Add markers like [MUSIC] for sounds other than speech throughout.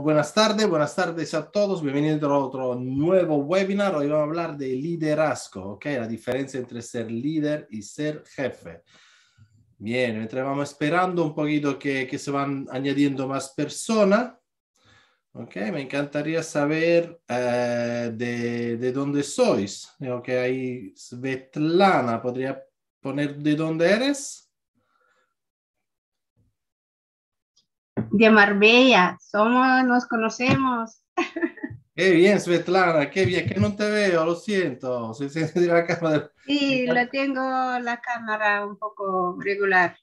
buenas tardes, buenas tardes a todos. Bienvenidos a otro nuevo webinar. Hoy vamos a hablar de liderazgo, ¿ok? La diferencia entre ser líder y ser jefe. Bien, mientras vamos esperando un poquito que, se van añadiendo más personas, ¿ok? Me encantaría saber eh, de, de, dónde sois. Creo que hay Svetlana, ¿podría poner de dónde eres? de Marbella. Somos, nos conocemos. Qué bien, Svetlana, qué bien, que no te veo, lo siento. Se, [LAUGHS] la cámara. Sí, la tengo la cámara un poco regular.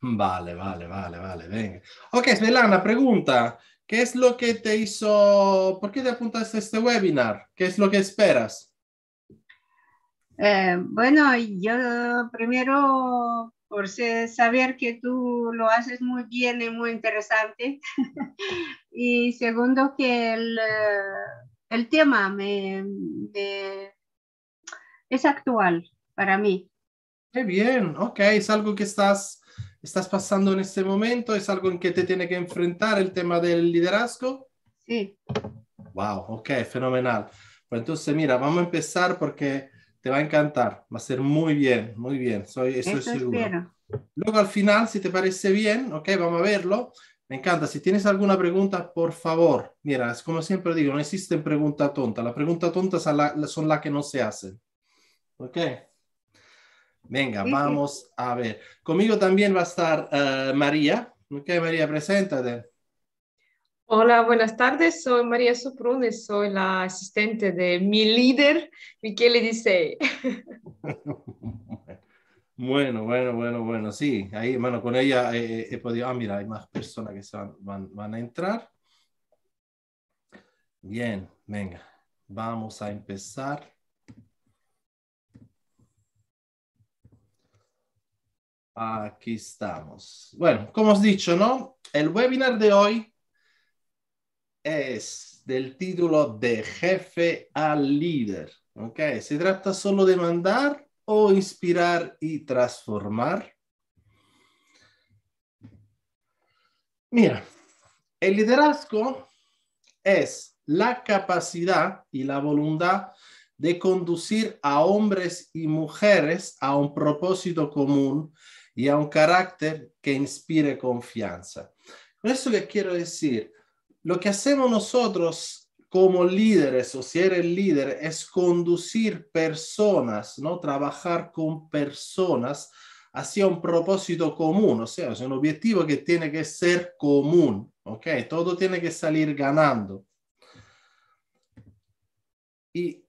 Vale, vale, vale, vale, venga. Ok, Svetlana, pregunta, ¿qué es lo que te hizo, por qué te apuntas a este webinar? ¿Qué es lo que esperas? Eh, bueno, yo primero por saber que tú lo haces muy bien y muy interesante. [LAUGHS] y segundo, que el, eh, el tema me, es actual para mí. Qué bien, ok, es algo que estás, estás pasando en este momento, es algo en que te tiene que enfrentar el tema del liderazgo. Sí. Wow, ok, fenomenal. Pues entonces, mira, vamos a empezar porque te va a encantar, va a ser muy bien, muy bien, soy, estoy seguro. Luego al final, si te parece bien, ok, vamos a verlo. Me encanta. Si tienes alguna pregunta, por favor, mira, es como siempre digo, no existen preguntas tonta, Las preguntas tontas son las que no se hacen. Ok. Venga, vamos a ver. Conmigo también va a estar eh, María. Ok, María, preséntate. Hola, buenas tardes. Soy María Soprune, soy la asistente de mi líder, Michele dice? [LAUGHS] Bueno, bueno, bueno, bueno, sí, ahí, bueno, con ella eh, eh, he podido, ah, mira, hay más personas que van, a entrar. Bien, venga, vamos a empezar. Aquí estamos. Bueno, como os dicho, ¿no? El webinar de hoy es del título de jefe al líder. ¿Ok? ¿Se trata solo de mandar o inspirar y transformar? Mira, el liderazgo es la capacidad y la voluntad de conducir a hombres y mujeres a un propósito común y a un carácter que inspire confianza. Con eso que quiero decir, lo que hacemos nosotros como líderes o si eres líder es conducir personas, ¿no? Trabajar con personas hacia un propósito común, o sea, es un objetivo que tiene que ser común, ¿ok? Todo tiene que salir ganando. Y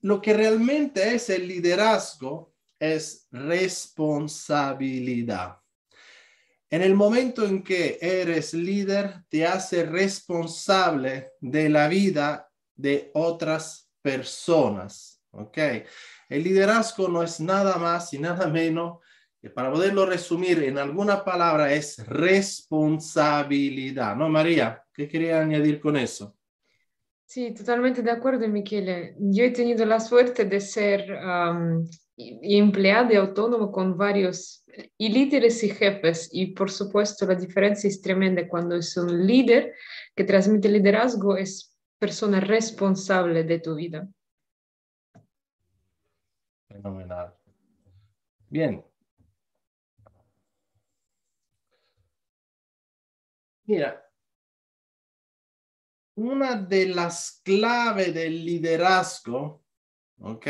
lo que realmente es el liderazgo es responsabilidad. En el momento en que eres líder, te hace responsable de la vida de otras personas. ¿Ok? El liderazgo no es nada más y nada menos que, para poderlo resumir en alguna palabra, es responsabilidad. ¿No, María? ¿Qué quería añadir con eso? Sí, totalmente de acuerdo, Michele. Yo he tenido la suerte de ser y empleado y autónomo con varios y líderes y jefes. Y por supuesto, la diferencia es tremenda cuando es un líder que transmite liderazgo, es persona responsable de tu vida. Fenomenal. Bien. Mira, una de las claves del liderazgo, ¿ok?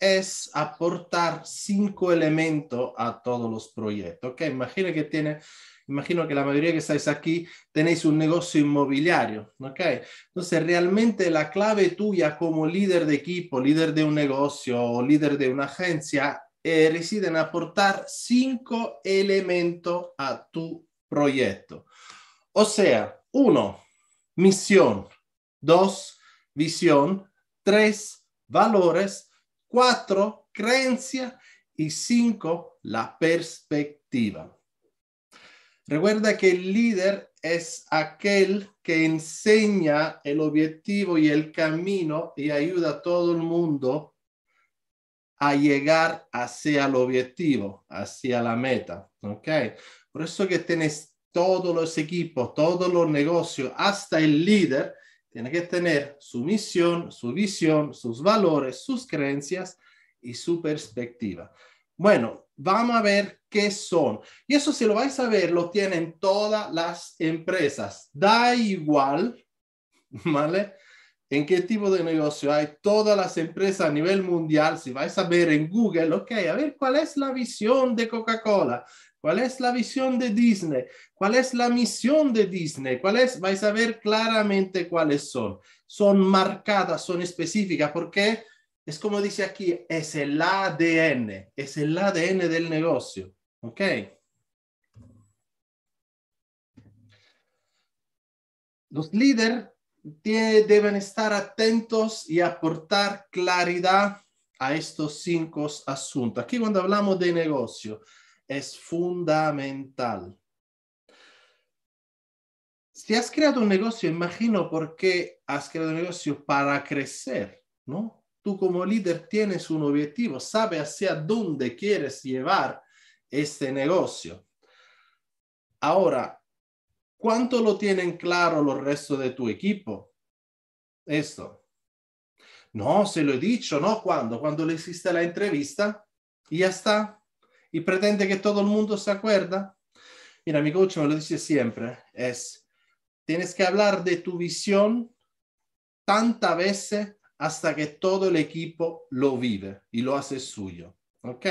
es aportar cinco elementos a todos los proyectos. ¿ok? Imagina que tiene, imagino que la mayoría que estáis aquí tenéis un negocio inmobiliario. Entonces, realmente la clave tuya como líder de equipo, líder de un negocio o líder de una agencia eh, reside en aportar cinco elementos a tu proyecto. O sea, uno, misión, dos, visión, tres, valores Cuatro, creencia. Y cinco, la perspectiva. Recuerda que el líder es aquel que enseña el objetivo y el camino y ayuda a todo el mundo a llegar hacia el objetivo, hacia la meta. Por eso que tenés todos los equipos, todos los negocios, hasta el líder tiene que tener su misión, su visión, sus valores, sus creencias y su perspectiva. Bueno, vamos a ver qué son. Y eso si lo vais a ver, lo tienen todas las empresas. Da igual, [LAUGHS] ¿vale? En qué tipo de negocio hay todas las empresas a nivel mundial. Si vais a ver en Google, ok, a ver cuál es la visión de Coca-Cola. ¿Cuál es la visión de Disney? ¿Cuál es la misión de Disney? ¿Cuál es? Vais a ver claramente cuáles son. Son marcadas, son específicas, porque es como dice aquí, es el ADN, es el ADN del negocio. ¿Ok? Los líderes deben estar atentos y aportar claridad a estos cinco asuntos. Aquí cuando hablamos de negocio, es fundamental. Si has creado un negocio, imagino por qué has creado un negocio para crecer, ¿no? Tú como líder tienes un objetivo, sabes hacia dónde quieres llevar este negocio. Ahora, ¿cuánto lo tienen claro los restos de tu equipo? Esto. No, se lo he dicho, ¿no? ¿Cuándo? Cuando le hiciste la entrevista y ya está y pretende que todo el mundo se acuerda. Mira, mi coach me lo dice siempre, es, tienes que hablar de tu visión tanta veces hasta que todo el equipo lo vive y lo hace suyo. ¿Ok?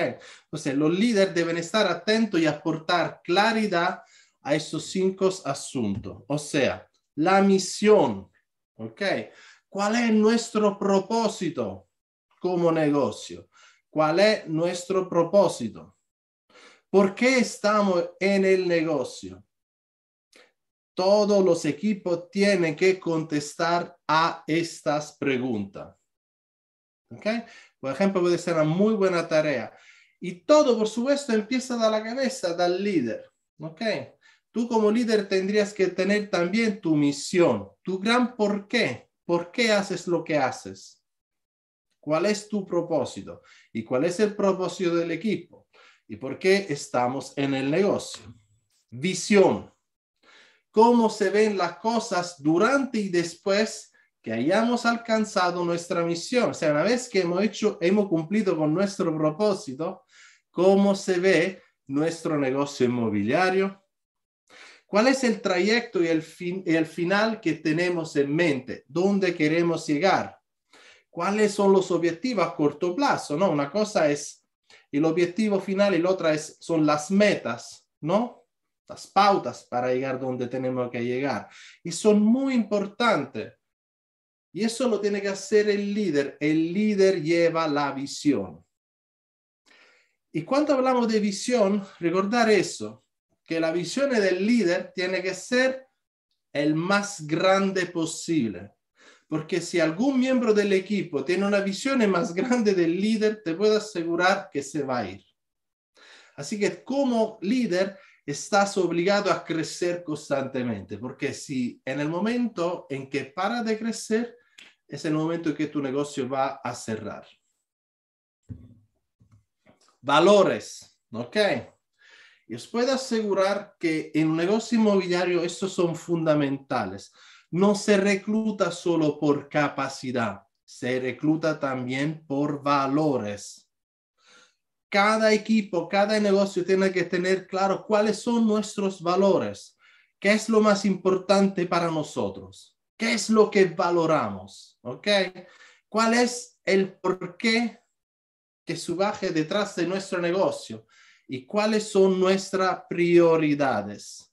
Entonces, los líderes deben estar atentos y aportar claridad a esos cinco asuntos. O sea, la misión. ¿Ok? ¿Cuál es nuestro propósito como negocio? ¿Cuál es nuestro propósito? ¿Por qué estamos en el negocio? Todos los equipos tienen que contestar a estas preguntas. Por ejemplo, puede ser una muy buena tarea. Y todo, por supuesto, empieza de la cabeza, del líder. Tú como líder tendrías que tener también tu misión, tu gran por qué. ¿Por qué haces lo que haces? ¿Cuál es tu propósito? ¿Y cuál es el propósito del equipo? y por qué estamos en el negocio. Visión. Cómo se ven las cosas durante y después que hayamos alcanzado nuestra misión. O sea, una vez que hemos hecho, hemos cumplido con nuestro propósito, cómo se ve nuestro negocio inmobiliario. ¿Cuál es el trayecto y el, fin, y el final que tenemos en mente? ¿Dónde queremos llegar? ¿Cuáles son los objetivos a corto plazo? No, una cosa es y el objetivo final y la otra es, son las metas, ¿no? Las pautas para llegar donde tenemos que llegar. Y son muy importantes. Y eso lo tiene que hacer el líder. El líder lleva la visión. Y cuando hablamos de visión, recordar eso, que la visión del líder tiene que ser el más grande posible. Porque si algún miembro del equipo tiene una visión más grande del líder, te puedo asegurar que se va a ir. Así que como líder, estás obligado a crecer constantemente, porque si en el momento en que para de crecer, es el momento en que tu negocio va a cerrar. Valores, ¿ok? Y os puedo asegurar que en un negocio inmobiliario estos son fundamentales no se recluta solo por capacidad, se recluta también por valores. Cada equipo, cada negocio tiene que tener claro cuáles son nuestros valores, qué es lo más importante para nosotros, qué es lo que valoramos, ¿ok? ¿Cuál es el porqué que subaje detrás de nuestro negocio y cuáles son nuestras prioridades?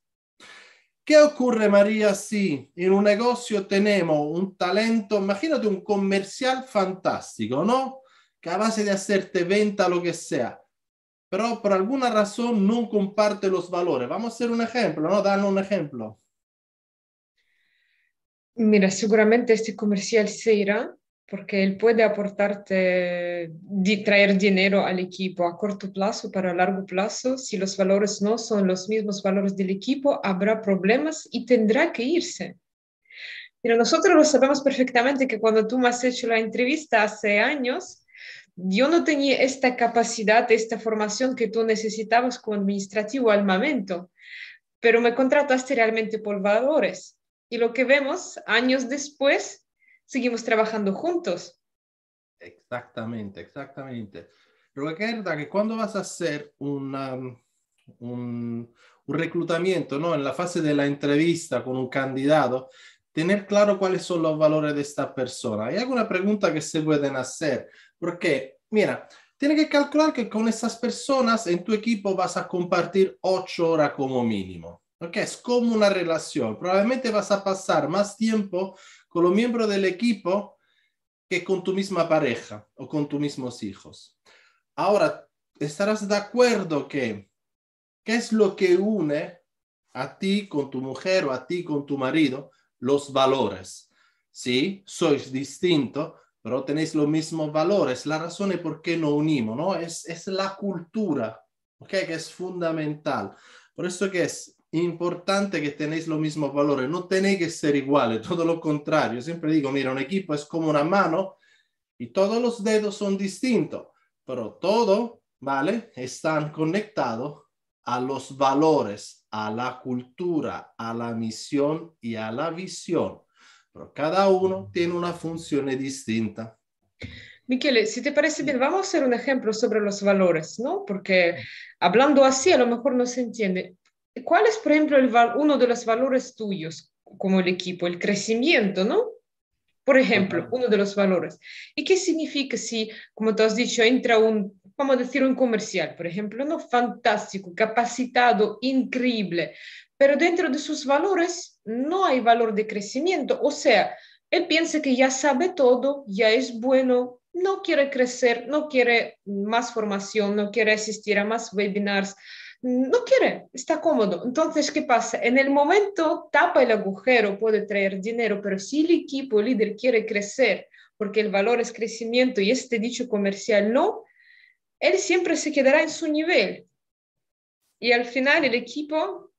¿Qué ocurre, María, si en un negocio tenemos un talento, imagínate un comercial fantástico, ¿no? Que a base de hacerte venta, lo que sea, pero por alguna razón no comparte los valores. Vamos a hacer un ejemplo, ¿no? Dan un ejemplo. Mira, seguramente este comercial se irá porque él puede aportarte, traer dinero al equipo a corto plazo para largo plazo. Si los valores no son los mismos valores del equipo, habrá problemas y tendrá que irse. Pero nosotros lo sabemos perfectamente que cuando tú me has hecho la entrevista hace años, yo no tenía esta capacidad, esta formación que tú necesitabas como administrativo al momento, pero me contrataste realmente por valores. Y lo que vemos años después seguimos trabajando juntos. Exactamente, exactamente. Recuerda que cuando vas a hacer un, un, reclutamiento, ¿no? en la fase de la entrevista con un candidato, tener claro cuáles son los valores de esta persona. Hay alguna pregunta que se pueden hacer, porque, mira, tiene que calcular que con esas personas en tu equipo vas a compartir ocho horas como mínimo. que Es como una relación. Probablemente vas a pasar más tiempo con los miembros del equipo que con tu misma pareja o con tus mismos hijos. Ahora, estarás de acuerdo que, ¿qué es lo que une a ti con tu mujer o a ti con tu marido? Los valores. Sí, sois distintos, pero tenéis los mismos valores. La razón es por qué no unimos, ¿no? Es, es la cultura, ¿ok? Que es fundamental. Por eso que es importante que tenéis los mismos valores, no tenéis que ser iguales, [LAUGHS] todo lo contrario. Siempre digo, mira, un equipo es como una mano y todos los dedos son distintos, pero todo, ¿vale? Están conectados a los valores, a la cultura, a la misión y a la visión. Pero cada uno tiene una función distinta. Michele, si te parece bien, vamos a hacer un ejemplo sobre los valores, ¿no? Porque hablando así a lo mejor no se entiende. ¿Cuál es, por ejemplo, el, uno de los valores tuyos como el equipo? El crecimiento, ¿no? Por ejemplo, uno de los valores. ¿Y qué significa si, como tú has dicho, entra un, vamos a decir, un comercial, por ejemplo, ¿no? Fantástico, capacitado, increíble, pero dentro de sus valores no hay valor de crecimiento. O sea, él piensa que ya sabe todo, ya es bueno, no quiere crecer, no quiere más formación, no quiere asistir a más webinars, no quiere, está cómodo. Entonces, ¿qué pasa? En el momento tapa el agujero, puede traer dinero, pero si el equipo, líder quiere crecer, porque el valor es crecimiento y este dicho comercial no, él siempre se quedará en su nivel. Y al final el equipo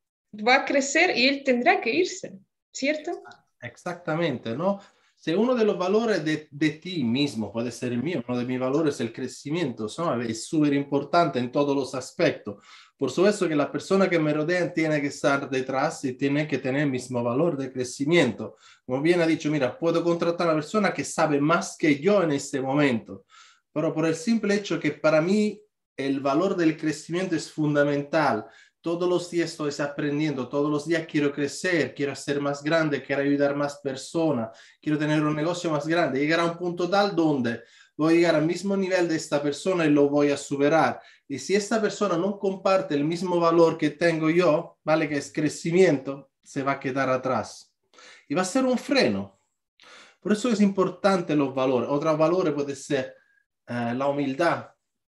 va a crecer y él tendrá que irse, ¿cierto? Exactamente, ¿no? si uno de los valores de, ti mismo puede ser el mío, uno de mis valores es el crecimiento, Es súper importante en todos los aspectos. Por supuesto que la persona que me rodea tiene que estar detrás y tiene que tener el mismo valor de crecimiento. Como bien ha dicho, mira, puedo contratar a una persona que sabe más que yo en este momento, pero por el simple hecho que para mí el valor del crecimiento es fundamental todos los días estoy aprendiendo, todos los días quiero crecer, quiero ser más grande, quiero ayudar más personas, quiero tener un negocio más grande, llegar a un punto tal donde voy a llegar al mismo nivel de esta persona y lo voy a superar. Y si esta persona no comparte el mismo valor que tengo yo, ¿vale? Que es crecimiento, se va a quedar atrás. Y va a ser un freno. Por eso es importante los valores. Otro valor puede ser eh, la humildad,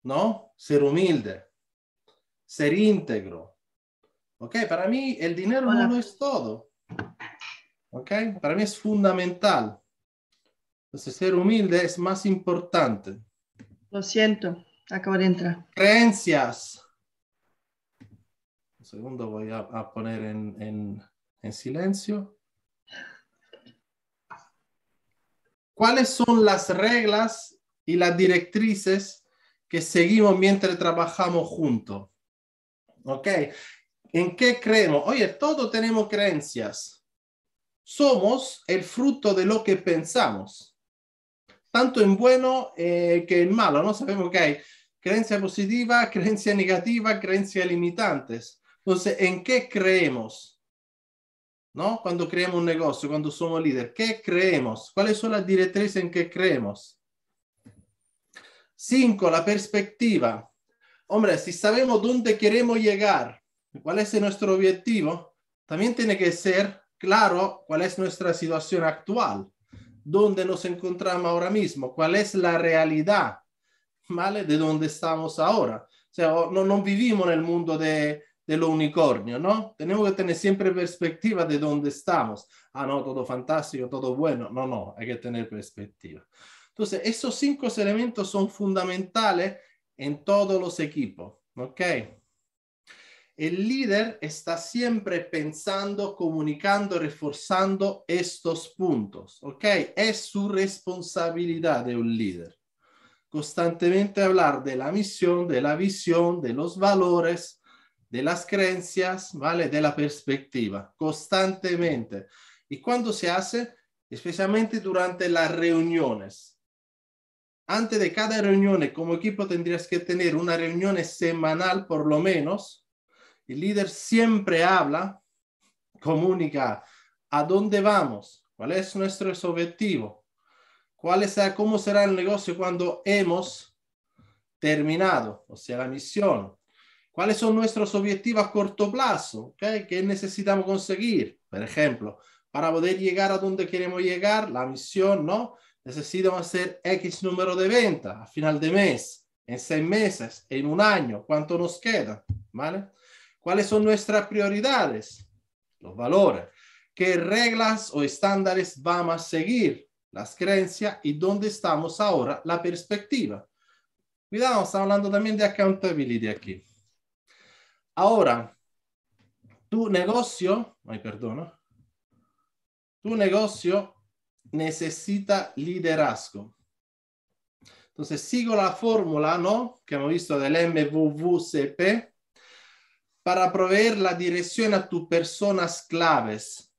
¿no? Ser humilde, ser íntegro, ¿Ok? Para mí el dinero no es todo. ¿Ok? Para mí es fundamental. Entonces ser humilde es más importante. Lo siento, acabo de entrar. Creencias. Un segundo voy a, poner en, en, en silencio. ¿Cuáles son las reglas y las directrices que seguimos mientras trabajamos juntos? ¿Ok? ¿En qué creemos? Oye, todos tenemos creencias. Somos el fruto de lo que pensamos, tanto en bueno eh, que en malo, ¿no? Sabemos que hay creencia positiva, [LAUGHS] creencia negativa, creencia limitantes. Entonces, ¿en qué creemos? ¿No? Cuando creemos un negocio, cuando somos líder, ¿qué creemos? ¿Cuáles son las directrices en que creemos? Cinco, la perspectiva. Hombre, si sabemos dónde queremos llegar, cuál es nuestro objetivo, también tiene que ser claro cuál es nuestra situación actual, dónde nos encontramos ahora mismo, cuál es la realidad, ¿vale? De dónde estamos ahora. O sea, no, no vivimos en el mundo de, de los ¿no? Tenemos que tener siempre perspectiva de dónde estamos. Ah, no, todo fantástico, todo bueno. No, no, hay que tener perspectiva. Entonces, esos cinco elementos son fundamentales en todos los equipos, ¿ok? El líder está siempre pensando, comunicando, reforzando estos puntos, ¿ok? Es su responsabilidad de un líder. Constantemente hablar de la misión, de la visión, de los valores, de las creencias, ¿vale? De la perspectiva, constantemente. ¿Y cuando se hace? Especialmente durante las reuniones. Antes de cada reunión, como equipo tendrías que tener una reunión semanal por lo menos el líder siempre habla, comunica a dónde vamos, cuál es nuestro objetivo, cuál cómo será el negocio cuando hemos terminado, o sea, la misión. ¿Cuáles son nuestros objetivos a corto plazo? ¿Qué necesitamos conseguir? Por ejemplo, para poder llegar a donde queremos llegar, la misión, ¿no? Necesitamos hacer X número de ventas a final de mes, en seis meses, en un año, ¿cuánto nos queda? ¿Vale? ¿Cuáles son nuestras prioridades? Los valores. ¿Qué reglas o estándares vamos a seguir? Las creencias y dónde estamos ahora, la perspectiva. Cuidado, estamos hablando también de accountability aquí. Ahora, tu negocio, ay, perdona, tu negocio necesita liderazgo. Entonces, sigo la fórmula, ¿no? Que hemos visto del MVVCP, para proveer la dirección a tus personas claves.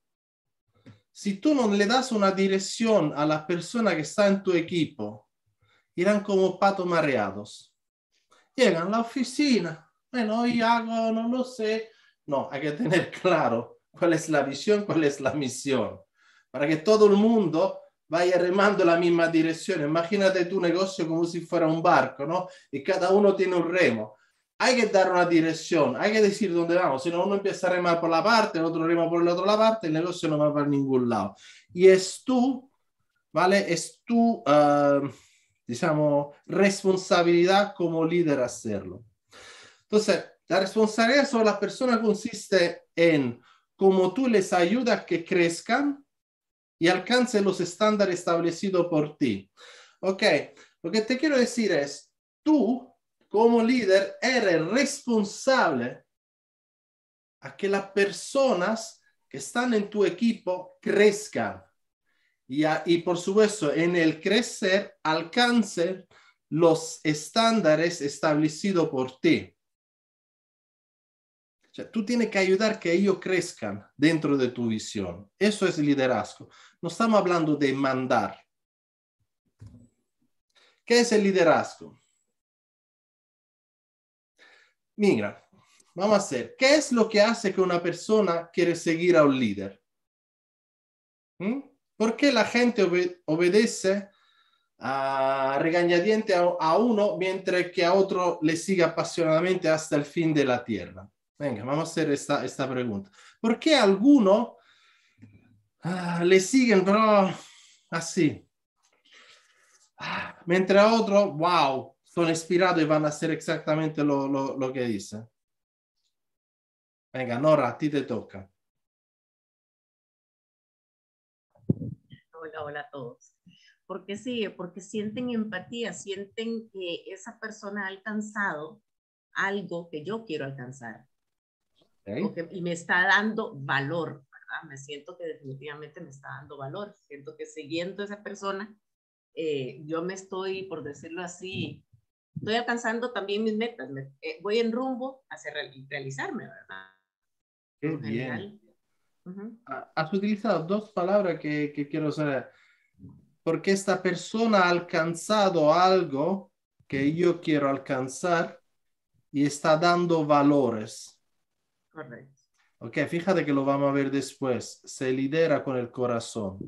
Si tú no le das una dirección a la persona que está en tu equipo, irán como patos mareados. Llegan a la oficina, bueno, yo hago, no lo sé. No, hay que tener [LAUGHS] claro cuál es la visión, cuál es la misión, para que todo el mundo vaya remando la misma dirección. Imagínate tu negocio como si fuera un barco, ¿no? Y cada uno tiene un remo hay que dar una dirección, hay que decir dónde vamos. Si no, uno empieza a remar por la parte, el otro rema por la otra parte, el negocio no va para ningún lado. Y es tú, ¿vale? Es tu, ah, digamos, responsabilidad como líder hacerlo. Entonces, la responsabilidad sobre la persona consiste en cómo tú les ayudas que crezcan y alcancen los estándares establecidos por ti. Ok, lo que te quiero decir es, tú como líder, eres responsable a que las personas que están en tu equipo crezcan. Y, por supuesto, en el crecer, alcance los estándares establecidos por ti. tú tienes que ayudar que ellos crezcan dentro de tu visión. Eso es liderazgo. No estamos hablando de mandar. ¿Qué es el liderazgo? mira, vamos a hacer, ¿qué es lo que hace que una persona quiere seguir a un líder? ¿Mm? ¿Por qué la gente obedece a regañadiente a, uno mientras que a otro le sigue apasionadamente hasta el fin de la tierra? Venga, vamos a hacer esta, pregunta. ¿Por qué alguno ah, le siguen pero, ah, así? Ah, mientras a otro, wow, son inspirados y van a hacer exactamente lo, que dice. Venga, Nora, a ti te toca. Hola, hola a todos. Porque sí, porque sienten empatía, sienten que esa persona ha alcanzado algo que yo quiero alcanzar. y me está dando valor, ¿verdad? Me siento que definitivamente me está dando valor. Siento que siguiendo a esa persona, eh, yo me estoy, por decirlo así, estoy alcanzando también mis metas, eh, voy en rumbo a realizarme, ¿verdad? Qué bien. Ah, has utilizado dos palabras que, quiero saber. Porque esta persona ha alcanzado algo que yo quiero alcanzar y está dando valores. Correcto. Ok, fíjate que lo vamos a ver después. Se lidera con el corazón.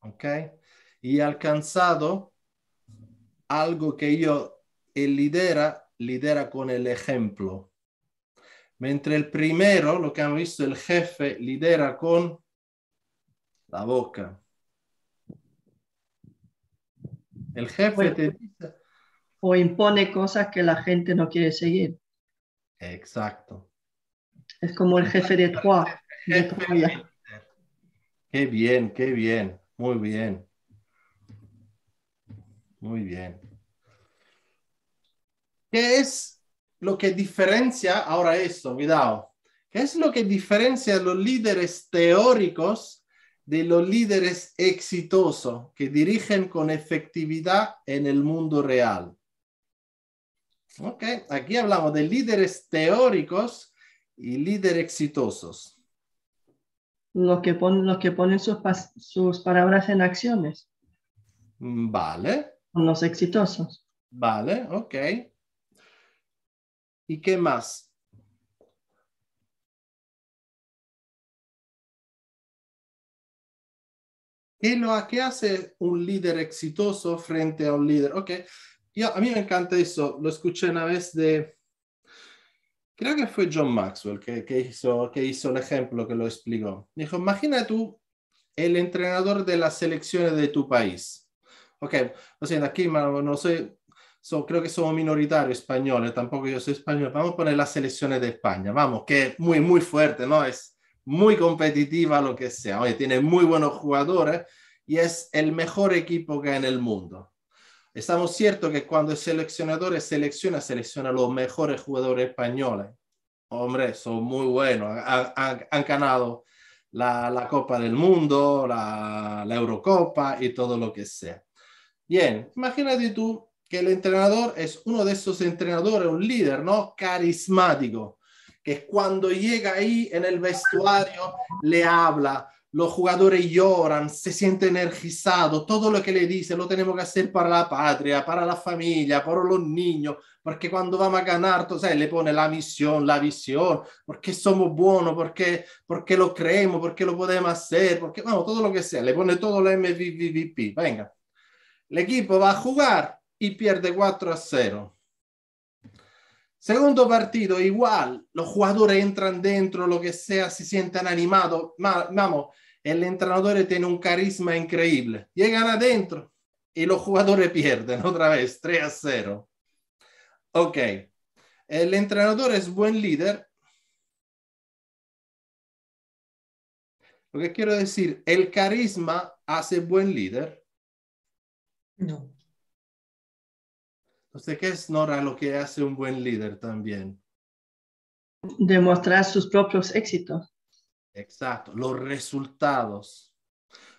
Ok. Y alcanzado algo que yo el lidera, lidera con el ejemplo. Mientras el primero, lo que han visto, el jefe lidera con la boca. El jefe o, pues, te dice... O impone cosas que la gente no quiere seguir. Exacto. Es como el jefe de Troyes. Qué bien, qué bien, muy bien. Muy bien. ¿Qué es lo que diferencia, ahora esto, cuidado, qué es lo que diferencia a los líderes teóricos de los líderes exitosos que dirigen con efectividad en el mundo real? Ok, aquí hablamos de líderes teóricos y líderes exitosos. Los que ponen, los que ponen sus, sus palabras en acciones. Mm, vale los exitosos. Vale, ok. ¿Y qué más? ¿Qué, lo, que hace un líder exitoso frente a un líder? Ok, Yo, a mí me encanta eso. Lo escuché una vez de, creo que fue John Maxwell que, hizo, que hizo el ejemplo que lo explicó. Dijo, imagina tú el entrenador de las selecciones de tu país Ok, lo siento, aquí no, sé, creo que somos minoritarios españoles, tampoco yo soy español. Vamos a poner las selecciones de España, vamos, que es muy, muy fuerte, ¿no? Es muy competitiva, lo que sea. Oye, tiene muy buenos jugadores y es el mejor equipo que hay en el mundo. Estamos ciertos que cuando el seleccionador selecciona, selecciona los mejores jugadores españoles. Hombre, son muy buenos, han, ganado la, la, Copa del Mundo, la Eurocopa y todo lo que sea Bien, imagínate tú que el entrenador es uno de esos entrenadores, un líder, ¿no? Carismático, que cuando llega ahí en el vestuario le habla, los jugadores lloran, se siente energizado, todo lo que le dice lo tenemos que hacer para la patria, para la familia, para los niños, porque cuando vamos a ganar, tú sabes, le pone la misión, la visión, porque somos buenos, porque, porque lo creemos, porque lo podemos hacer, porque, vamos, todo lo que sea, le pone todo lo MVVP, venga. El equipo va a jugar y pierde 4 a 0. Segundo partido, igual, los jugadores entran dentro, lo que sea, se sientan animados. Vamos, el entrenador tiene un carisma increíble. Llegan adentro y los jugadores [LAUGHS] pierden otra vez, 3 a 0. Ok, el entrenador es buen líder. Lo que quiero decir, el carisma hace buen líder. No. Entonces, ¿qué es Nora lo que hace un buen líder también? Demostrar sus propios éxitos. Exacto, los resultados.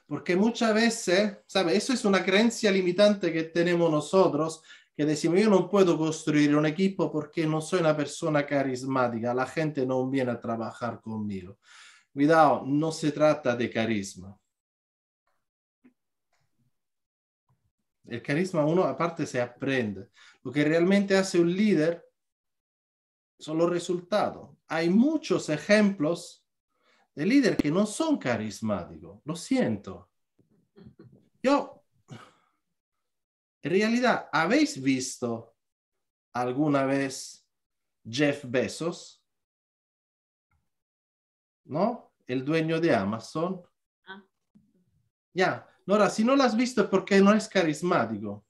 Porque muchas veces, ¿sabe? Eso es una creencia limitante que tenemos nosotros, que decimos, yo no puedo construir un equipo porque no soy una persona carismática, la gente no viene a trabajar conmigo. Cuidado, no se trata de carisma. El carisma uno aparte se aprende. Lo que realmente hace un líder son los resultados. Hay muchos ejemplos de líderes que no son carismáticos. Lo siento. Yo, en realidad, ¿habéis visto alguna vez Jeff Bezos? ¿No? El dueño de Amazon. Ah. Ya, Nora, si no lo has visto es porque no es carismático.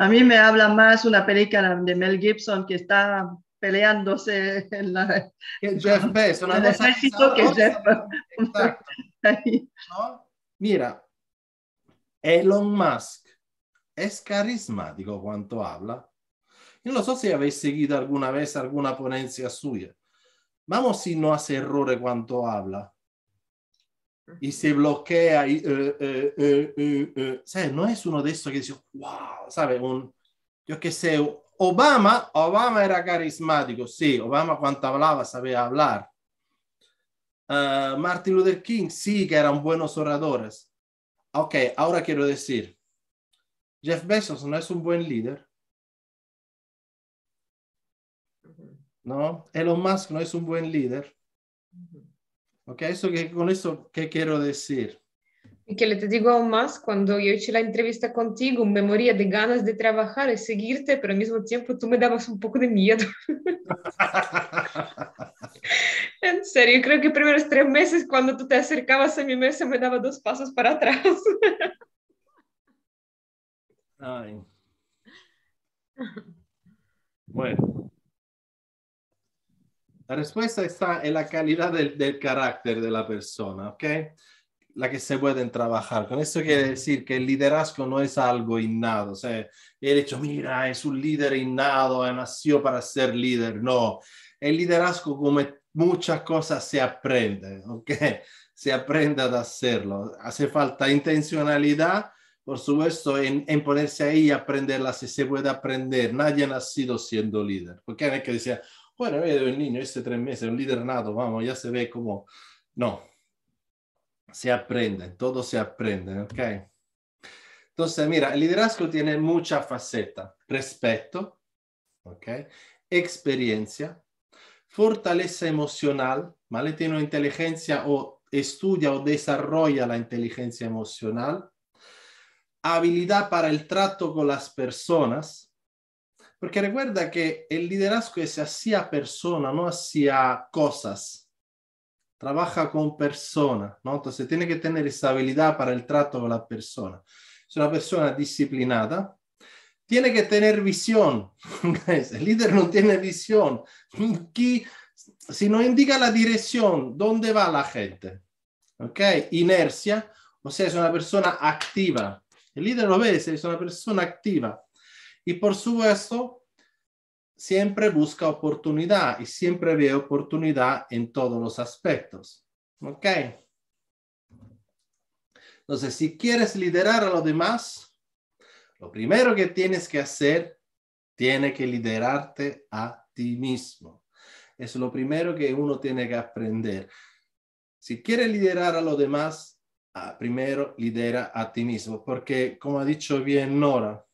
A mí me habla más una película de Mel Gibson que está peleándose en la... Jeff Bezos. [LAUGHS] Mira, Elon Musk es carismático cuando habla. Yo no sé si habéis seguido alguna vez alguna ponencia suya. Vamos si no hace errores cuanto habla y se bloquea. Eh, eh, eh, no es uno de esos que dice, wow, Un, yo qué sé, Obama, Obama era carismático, sí, Obama cuando hablaba sabía hablar. Ah, Martin Luther King, sí, que eran buenos oradores. Ok, ahora quiero decir, Jeff Bezos no es un buen líder. No, Elon Musk no es un buen líder. Eso que, con eso, ¿qué quiero decir? Y que le te digo aún más, cuando yo hice la entrevista contigo, me moría de ganas de trabajar y seguirte, pero al mismo tiempo tú me dabas un poco de miedo. [LAUGHS] en serio, creo que primeros tres meses cuando tú te acercabas a mi mesa me daba dos pasos para atrás. Ay. [LAUGHS] Bueno, la respuesta está en la calidad del, carácter de la persona, ¿ok? La que se pueden trabajar. Con esto quiere decir que el liderazgo no es algo innado. O sea, el hecho, mira, es un líder innado, nació para ser líder. No, el liderazgo como muchas cosas se aprende, ¿ok? Se aprende a hacerlo. Hace falta intencionalidad, por supuesto, en, en, ponerse ahí y aprenderla si se puede aprender. Nadie ha nacido siendo líder, porque hay que decir, bueno, veo el niño este tres meses, un líder nato, vamos, ya se ve como, no, se aprende, todo se aprende, ¿ok? Entonces, mira, el liderazgo tiene mucha faceta, respeto, ¿ok? Experiencia, fortaleza emocional, ¿vale? Tiene inteligencia o estudia o desarrolla la inteligencia emocional, habilidad para el trato con las personas, porque recuerda que el liderazgo es hacia persona, no hacia cosas. Trabaja con persona, ¿no? Entonces tiene que tener estabilidad para el trato con la persona. Es una persona disciplinada, tiene que tener visión. [LAUGHS] El líder no tiene visión. si no indica la dirección, ¿dónde va la gente? ¿Ok? Inercia, o sea, es una persona activa. El líder lo ve, es una persona activa. Y por supuesto, siempre busca oportunidad y siempre ve oportunidad en todos los aspectos. ¿Ok? Entonces, si quieres liderar a los demás, lo primero que tienes que hacer, tiene que liderarte a ti mismo. Es lo primero que uno tiene que aprender. Si quieres liderar a los demás, ah, primero lidera a ti mismo, porque como ha dicho bien Nora,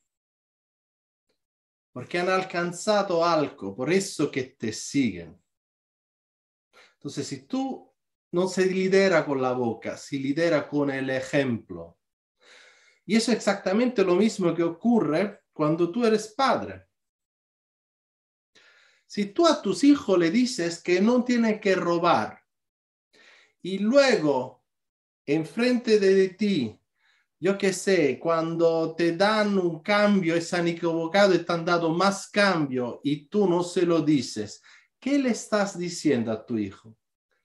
porque han alcanzado algo, por eso que te siguen. Entonces, si tú no se lidera con la boca, si lidera con el ejemplo. Y eso es exactamente lo mismo que ocurre cuando tú eres padre. Si tú a tus hijos le dices que no tienen que robar y luego enfrente de ti yo qué sé, cuando te dan un cambio y se equivocado y te han dado más cambio y tú no se lo dices, ¿qué le estás diciendo a tu hijo?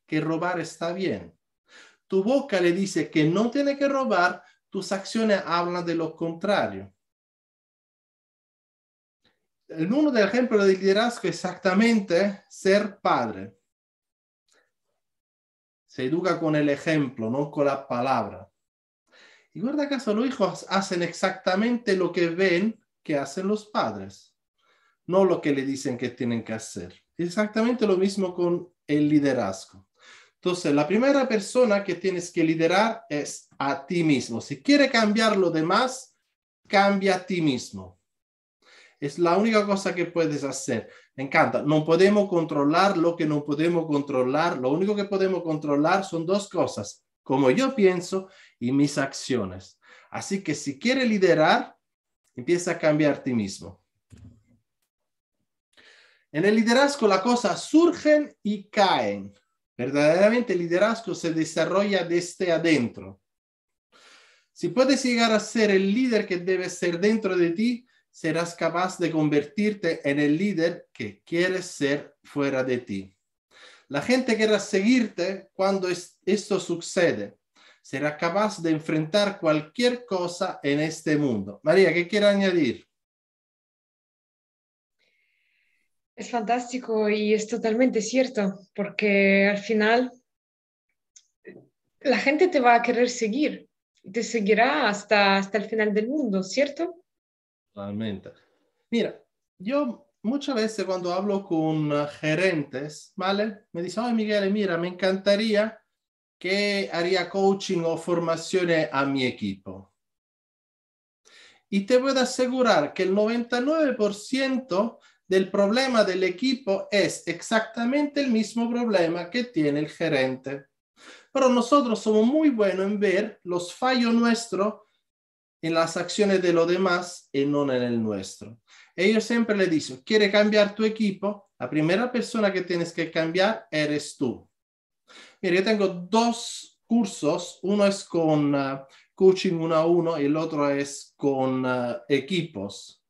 Que robar está bien. Tu boca le dice que no tiene que robar, tus acciones hablan de lo contrario. El uno del ejemplo de liderazgo exactamente ser padre. Se educa con el ejemplo, no con la palabra. ¿Y guarda caso los hijos hacen exactamente lo que ven que hacen los padres? No lo que le dicen que tienen que hacer. Exactamente lo mismo con el liderazgo. Entonces, la primera persona que tienes que liderar es a ti mismo. Si quiere cambiar lo demás, cambia a ti mismo. Es la única cosa que puedes hacer. Me encanta. No podemos controlar lo que no podemos controlar. Lo único que podemos controlar son dos cosas como yo pienso y mis acciones. Así que si quieres liderar, empieza a cambiar ti mismo. En el liderazgo las cosas surgen y caen. Verdaderamente el liderazgo se desarrolla desde adentro. Si puedes llegar a ser el líder que debe ser dentro de ti, serás capaz de convertirte en el líder que quieres ser fuera de ti. La gente querrá seguirte cuando esto sucede. Será capaz de enfrentar cualquier cosa en este mundo. María, ¿qué quiere añadir? Es fantástico y es totalmente cierto, porque al final la gente te va a querer seguir, te seguirá hasta, hasta el final del mundo, ¿cierto? Totalmente. Mira, yo muchas veces cuando hablo con ah, gerentes, ¿vale? Me dicen, oye Miguel, mira, me encantaría que haría coaching o formación a mi equipo. Y te puedo asegurar que el 99% del problema del equipo es exactamente el mismo problema que tiene el gerente. Pero nosotros somos muy buenos en ver los fallos nuestros en las acciones de los demás y no en el nuestro. Ellos siempre le dicen: ¿quiere cambiar tu equipo? La primera persona que tienes que cambiar eres tú. Mira, yo tengo dos cursos, uno es con ah, coaching uno a uno y el otro es con ah, equipos.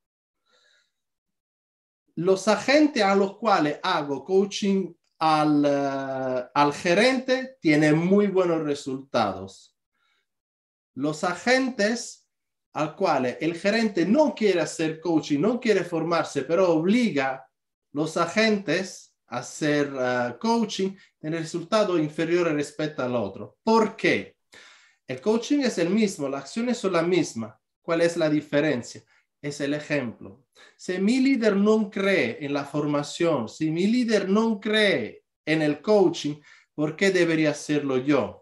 Los agentes a los cuales hago coaching al ah, gerente tienen muy buenos resultados. Los agentes al cual el gerente no quiere hacer coaching, no quiere formarse, pero obliga los agentes a hacer ah, coaching, el resultado inferior respecto al otro. ¿Por qué? El coaching es el mismo, las acciones son las mismas. ¿Cuál es la diferencia? Es el ejemplo. Si mi líder no cree en la formación, si mi líder no cree en el coaching, ¿por qué debería hacerlo yo?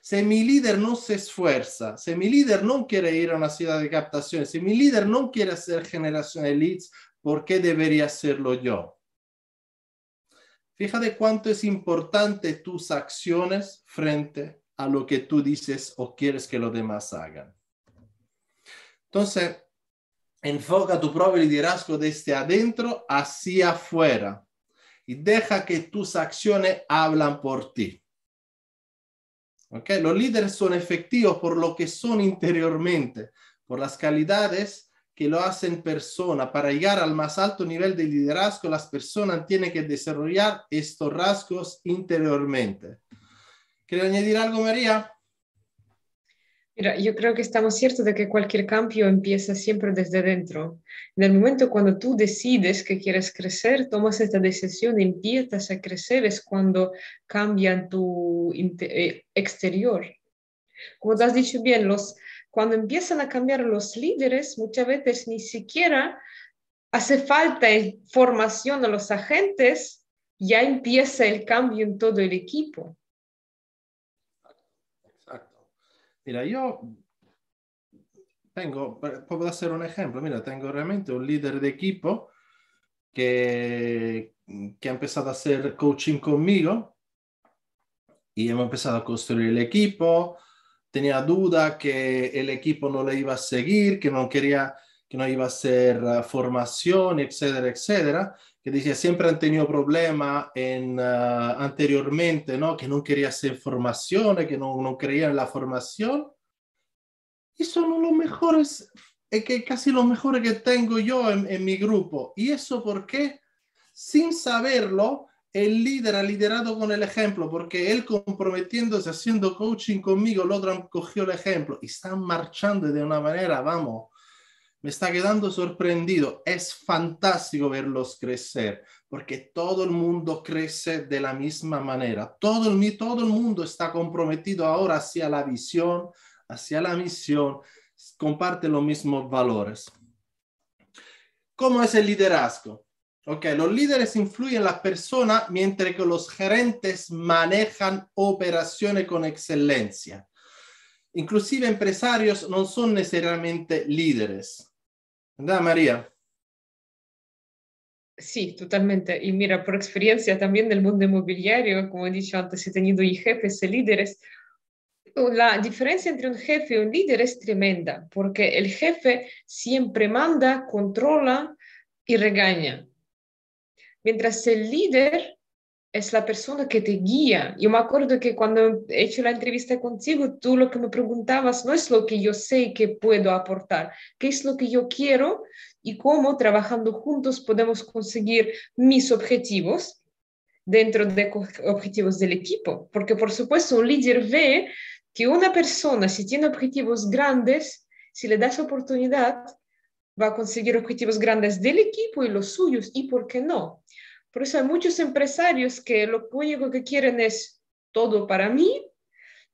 Si mi líder no se esfuerza, si mi líder no quiere ir a una ciudad de captación, si mi líder no quiere hacer generación de leads, ¿por qué debería hacerlo yo? Fíjate cuánto es importante tus acciones frente a lo que tú dices o quieres que los demás hagan. Entonces, enfoca tu propio liderazgo desde adentro hacia afuera y deja que tus acciones hablan por ti. Los líderes son efectivos por lo que son interiormente, por las calidades que lo hacen persona. Para llegar al más alto nivel de liderazgo, las personas tienen que desarrollar estos rasgos interiormente. ¿Quiere añadir algo, María? Mira, yo creo que estamos ciertos de que cualquier cambio empieza siempre desde dentro. En el momento cuando tú decides que quieres crecer, tomas esta decisión, empiezas a crecer, es cuando cambia tu eh, exterior. Como te has dicho bien, los, cuando empiezan a cambiar los líderes, muchas veces ni siquiera hace falta formación a los agentes, ya empieza el cambio en todo el equipo. Mira, yo tengo, puedo hacer un ejemplo, mira, tengo realmente un líder de equipo que, que ha empezado a hacer coaching conmigo y hemos empezado a construir el equipo. Tenía duda que el equipo no le iba a seguir, que no quería, que no iba a hacer ah, formación, etcétera, etcétera que decía, siempre han tenido problemas en, ah, anteriormente, ¿no? Que no quería hacer formación, que no, no creían en la formación. Y son los mejores, es que casi los mejores que tengo yo en, en mi grupo. Y eso porque, sin saberlo, el líder ha liderado con el ejemplo, porque él comprometiéndose, haciendo coaching conmigo, el otro cogió el ejemplo y están marchando de una manera, vamos, me está quedando sorprendido. Es fantástico verlos crecer, porque todo el mundo crece de la misma manera. Todo el, todo el mundo está comprometido ahora hacia la visión, hacia la misión, comparte los mismos valores. ¿Cómo es el liderazgo? Ok, los líderes influyen en la persona mientras que los gerentes manejan operaciones con excelencia. Inclusive empresarios no son necesariamente líderes. ¿Verdad, María? Sí, totalmente. Y mira, por experiencia también del mundo inmobiliario, como he dicho antes, he tenido y jefes y líderes. La diferencia entre un jefe y un líder es tremenda, porque el jefe siempre manda, controla y regaña, mientras el líder es la persona que te guía. Yo me acuerdo que cuando he hecho la entrevista contigo, tú lo que me preguntabas no es lo que yo sé que puedo aportar, qué es lo que yo quiero y cómo trabajando juntos podemos conseguir mis objetivos dentro de objetivos del equipo. Porque por supuesto un líder ve que una persona, si tiene objetivos grandes, si le das oportunidad, va a conseguir objetivos grandes del equipo y los suyos, y por qué no. Por eso hay muchos empresarios que lo único que quieren es todo para mí,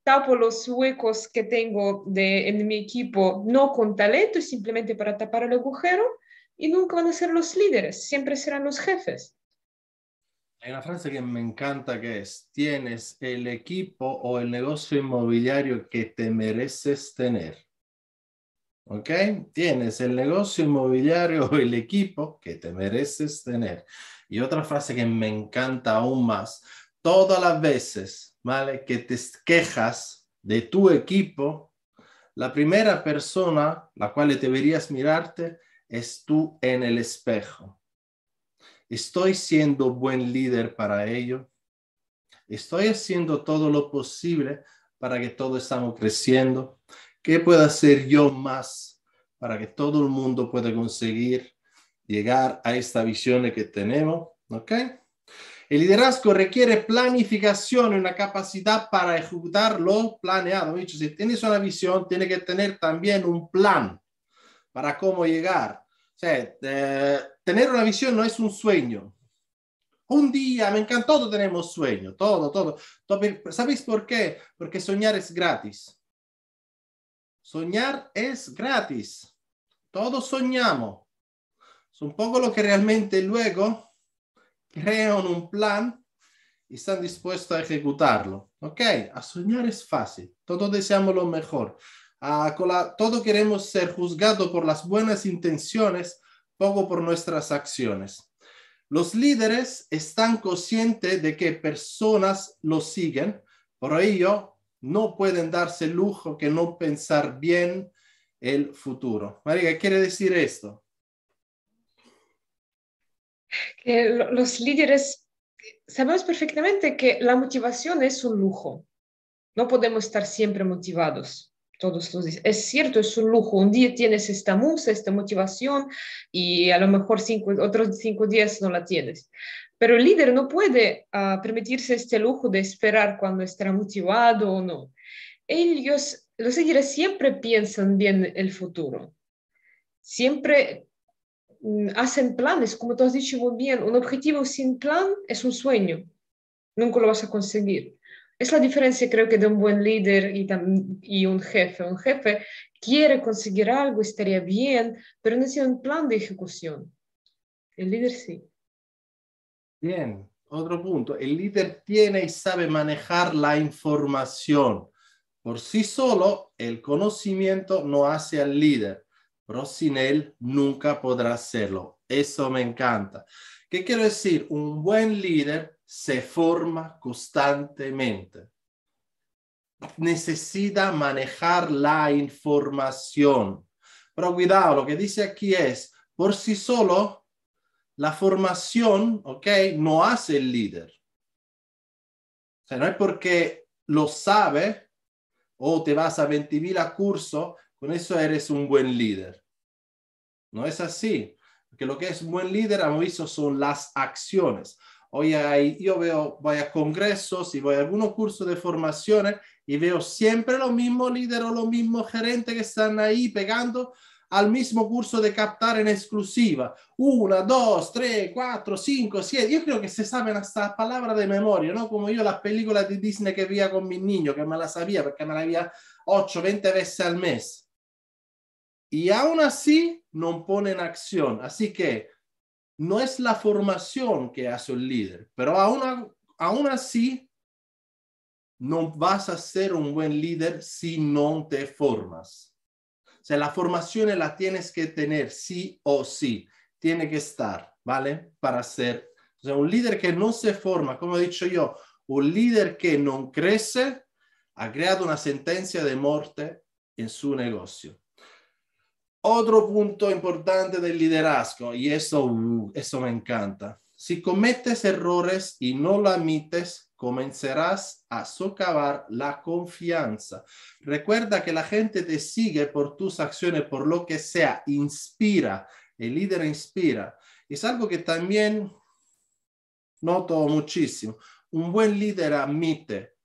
tapo los huecos que tengo en mi equipo no con talento, simplemente para tapar el agujero, y nunca van a ser los líderes, siempre serán los jefes. Hay una frase que me encanta que es, tienes el equipo o el negocio inmobiliario que te mereces tener. ¿Ok? Tienes el negocio inmobiliario o el equipo que te mereces tener. Y otra frase que me encanta aún más, todas las veces ¿vale? que te quejas de tu equipo, la primera persona la cual deberías mirarte es tú en el espejo. ¿Estoy siendo buen líder para ello? ¿Estoy haciendo todo lo posible para que todos estamos creciendo? ¿Qué puedo hacer yo más para que todo el mundo pueda conseguir llegar a esta visión que tenemos? ¿Ok? El liderazgo requiere planificación y una capacidad para ejecutar lo planeado. Dicho, si tienes una visión, tiene que tener también un plan para cómo llegar. O sea, eh, tener una visión no es un sueño. Un día, me encantó todos tenemos sueño, todo, todo. ¿Sabéis por qué? Porque soñar es gratis. Soñar es gratis. Todos soñamos. Es un poco lo que realmente luego crean un plan y están dispuestos a ejecutarlo. ¿Ok? A soñar es fácil. Todos deseamos lo mejor. A, todo queremos ser juzgados por las buenas intenciones, poco por nuestras acciones. Los líderes están conscientes de que personas los siguen, por ello no pueden darse el lujo que no pensar bien el futuro. María, ¿qué quiere decir esto? que los líderes sabemos perfectamente que la motivación es un lujo. No podemos estar siempre motivados. Todos los días. Es cierto, es un lujo. Un día tienes esta musa, esta motivación y a lo mejor cinco, otros cinco días no la tienes. Pero el líder no puede ah, permitirse este lujo de esperar cuando estará motivado o no. Ellos, los líderes siempre piensan bien el futuro. Siempre hacen planes, como tú has dicho muy bien, un objetivo sin plan es un sueño, nunca lo vas a conseguir. Es la diferencia, creo que, de un buen líder y, un jefe. Un jefe quiere conseguir algo, estaría bien, pero no tiene un plan de ejecución. El líder sí. Bien, otro punto. El líder tiene y sabe manejar la información. Por sí solo, el conocimiento no hace al líder pero sin él nunca podrá hacerlo. Eso me encanta. ¿Qué quiero decir? Un buen líder se forma constantemente. Necesita manejar la información. Pero cuidado, lo que dice aquí es, por sí solo, la formación, ¿ok? No hace el líder. O sea, no es porque lo sabe o oh, te vas a 20.000 a curso con eso eres un buen líder. No es así, porque lo que es un buen líder, a visto, son las acciones. Hoy hay, yo veo, voy a congresos y voy a algunos cursos de formaciones y veo siempre los mismos líderes o los mismos gerentes que están ahí pegando al mismo curso de captar en exclusiva. Una, dos, tres, cuatro, cinco, siete. Yo creo que se saben hasta palabras de memoria, ¿no? Como yo las películas de Disney que veía con mi niño, que me las sabía porque me la veía 8, 20 veces al mes y aún así no ponen acción. Así que no es la formación que hace un líder, pero aún, así no vas a ser un buen líder si no te formas. O sea, la formación la tienes que tener sí o sí. Tiene que estar, ¿vale? Para ser. O sea, un líder que no se forma, como he dicho yo, un líder que no crece, ha creado una sentencia de muerte en su negocio. Otro punto importante del liderazgo, y eso, uh, eso me encanta. Si cometes errores y no lo admites, comenzarás a socavar la confianza. Recuerda que la gente te sigue por tus acciones, por lo que sea, inspira, el líder inspira. Es algo que también noto muchísimo. Un buen líder admite,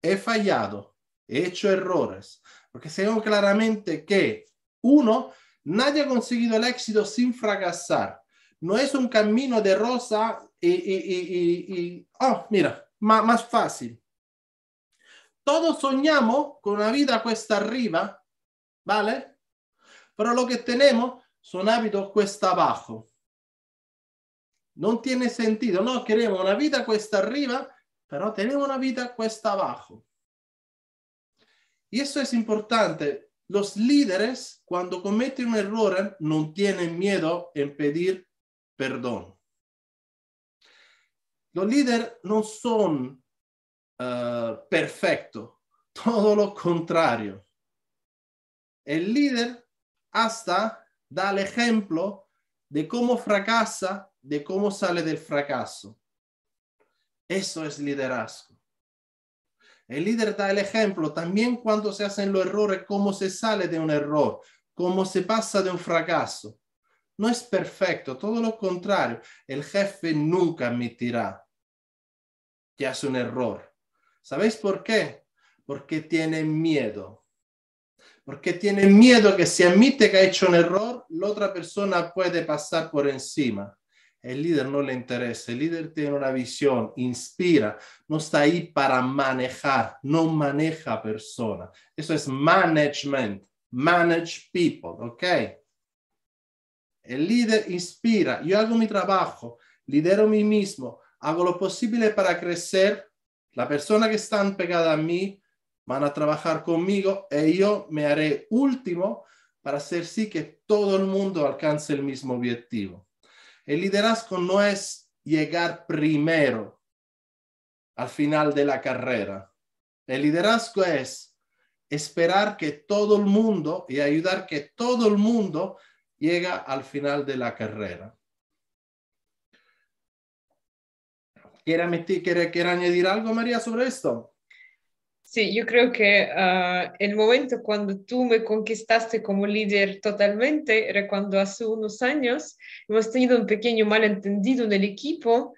he fallado, he hecho errores, porque se claramente que uno Nadie ha conseguido el éxito sin fracasar. No es un camino de rosa y, oh, mira, más, fácil. Todos soñamos con una vida cuesta arriba, ¿vale? Pero lo que tenemos son hábitos cuesta abajo. No tiene sentido, no queremos una vida cuesta arriba, pero tenemos una vida cuesta abajo. Y eso es importante los líderes, cuando cometen un error, no tienen miedo en pedir perdón. Los líderes no son ah, perfectos, [LAUGHS] todo lo contrario. El líder hasta da el ejemplo de cómo fracasa, de cómo sale del fracaso. Eso es liderazgo. El líder da el ejemplo también cuando se hacen los errores, cómo se sale de un error, cómo se pasa de un fracaso. No es perfecto, todo lo contrario, el jefe nunca admitirá que hace un error. ¿Sabéis por qué? Porque tiene miedo. Porque tiene miedo que si admite que ha hecho un error, la otra persona puede pasar por encima. El líder no le interesa, el líder tiene una visión, inspira, no está ahí para manejar, no maneja persona. Eso es management, manage people, ¿ok? El líder inspira, yo hago mi trabajo, lidero a mí mismo, hago lo posible para crecer, la persona que están pegada a mí van a trabajar conmigo y e yo me haré último para hacer sí que todo el mundo alcance el mismo objetivo. El liderazgo no es llegar primero al final de la carrera. El liderazgo es esperar que todo el mundo y ayudar que todo el mundo llegue al final de la carrera. ¿Quiere, añadir algo, María, sobre esto? Sí, yo creo que ah, el momento cuando tú me conquistaste como líder totalmente era cuando hace unos años hemos tenido un pequeño malentendido en el equipo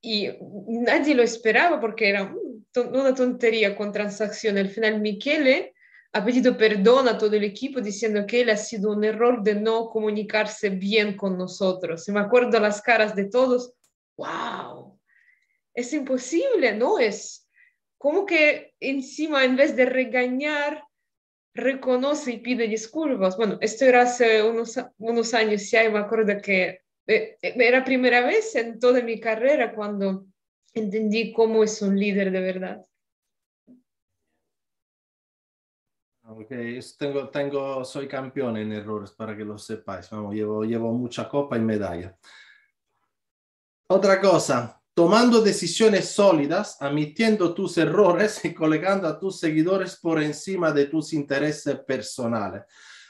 y nadie lo esperaba porque era una tontería con transacción. Al final, Michele ha pedido perdón a todo el equipo diciendo que él ha sido un error de no comunicarse bien con nosotros. Y me acuerdo las caras de todos, wow, es imposible, no es como que encima en vez de regañar, reconoce y pide disculpas. Bueno, esto era hace unos, unos años ya y me acuerdo que eh, eh, era primera vez en toda mi carrera cuando entendí cómo es un líder de verdad. Ah, ok, tengo, tengo, soy campeón en errores para que lo sepáis. llevo, llevo mucha copa y medalla. Otra cosa, tomando decisiones sólidas, admitiendo tus errores y colocando a tus seguidores por encima de tus intereses personales.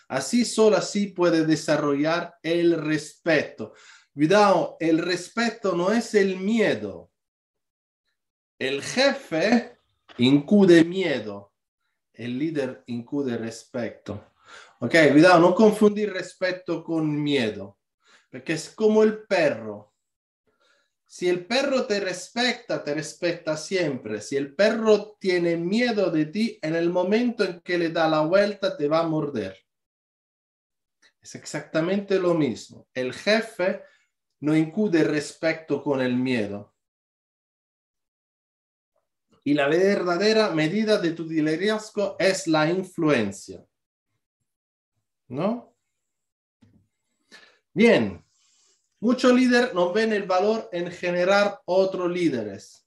Así solo así puede desarrollar el respeto. Cuidado, el respeto no es el miedo. El jefe incude miedo, el líder incude respeto. Ok, cuidado, no confundir respeto con miedo, porque es como el perro si el perro te respecta, te respecta siempre. Si el perro tiene miedo de ti, en el momento en que le da la vuelta, te va a morder. Es exactamente lo mismo. El jefe no incude respeto con el miedo. Y la verdadera medida de tu liderazgo es la influencia. ¿No? Bien, Muchos líderes no ven el valor en generar otros líderes,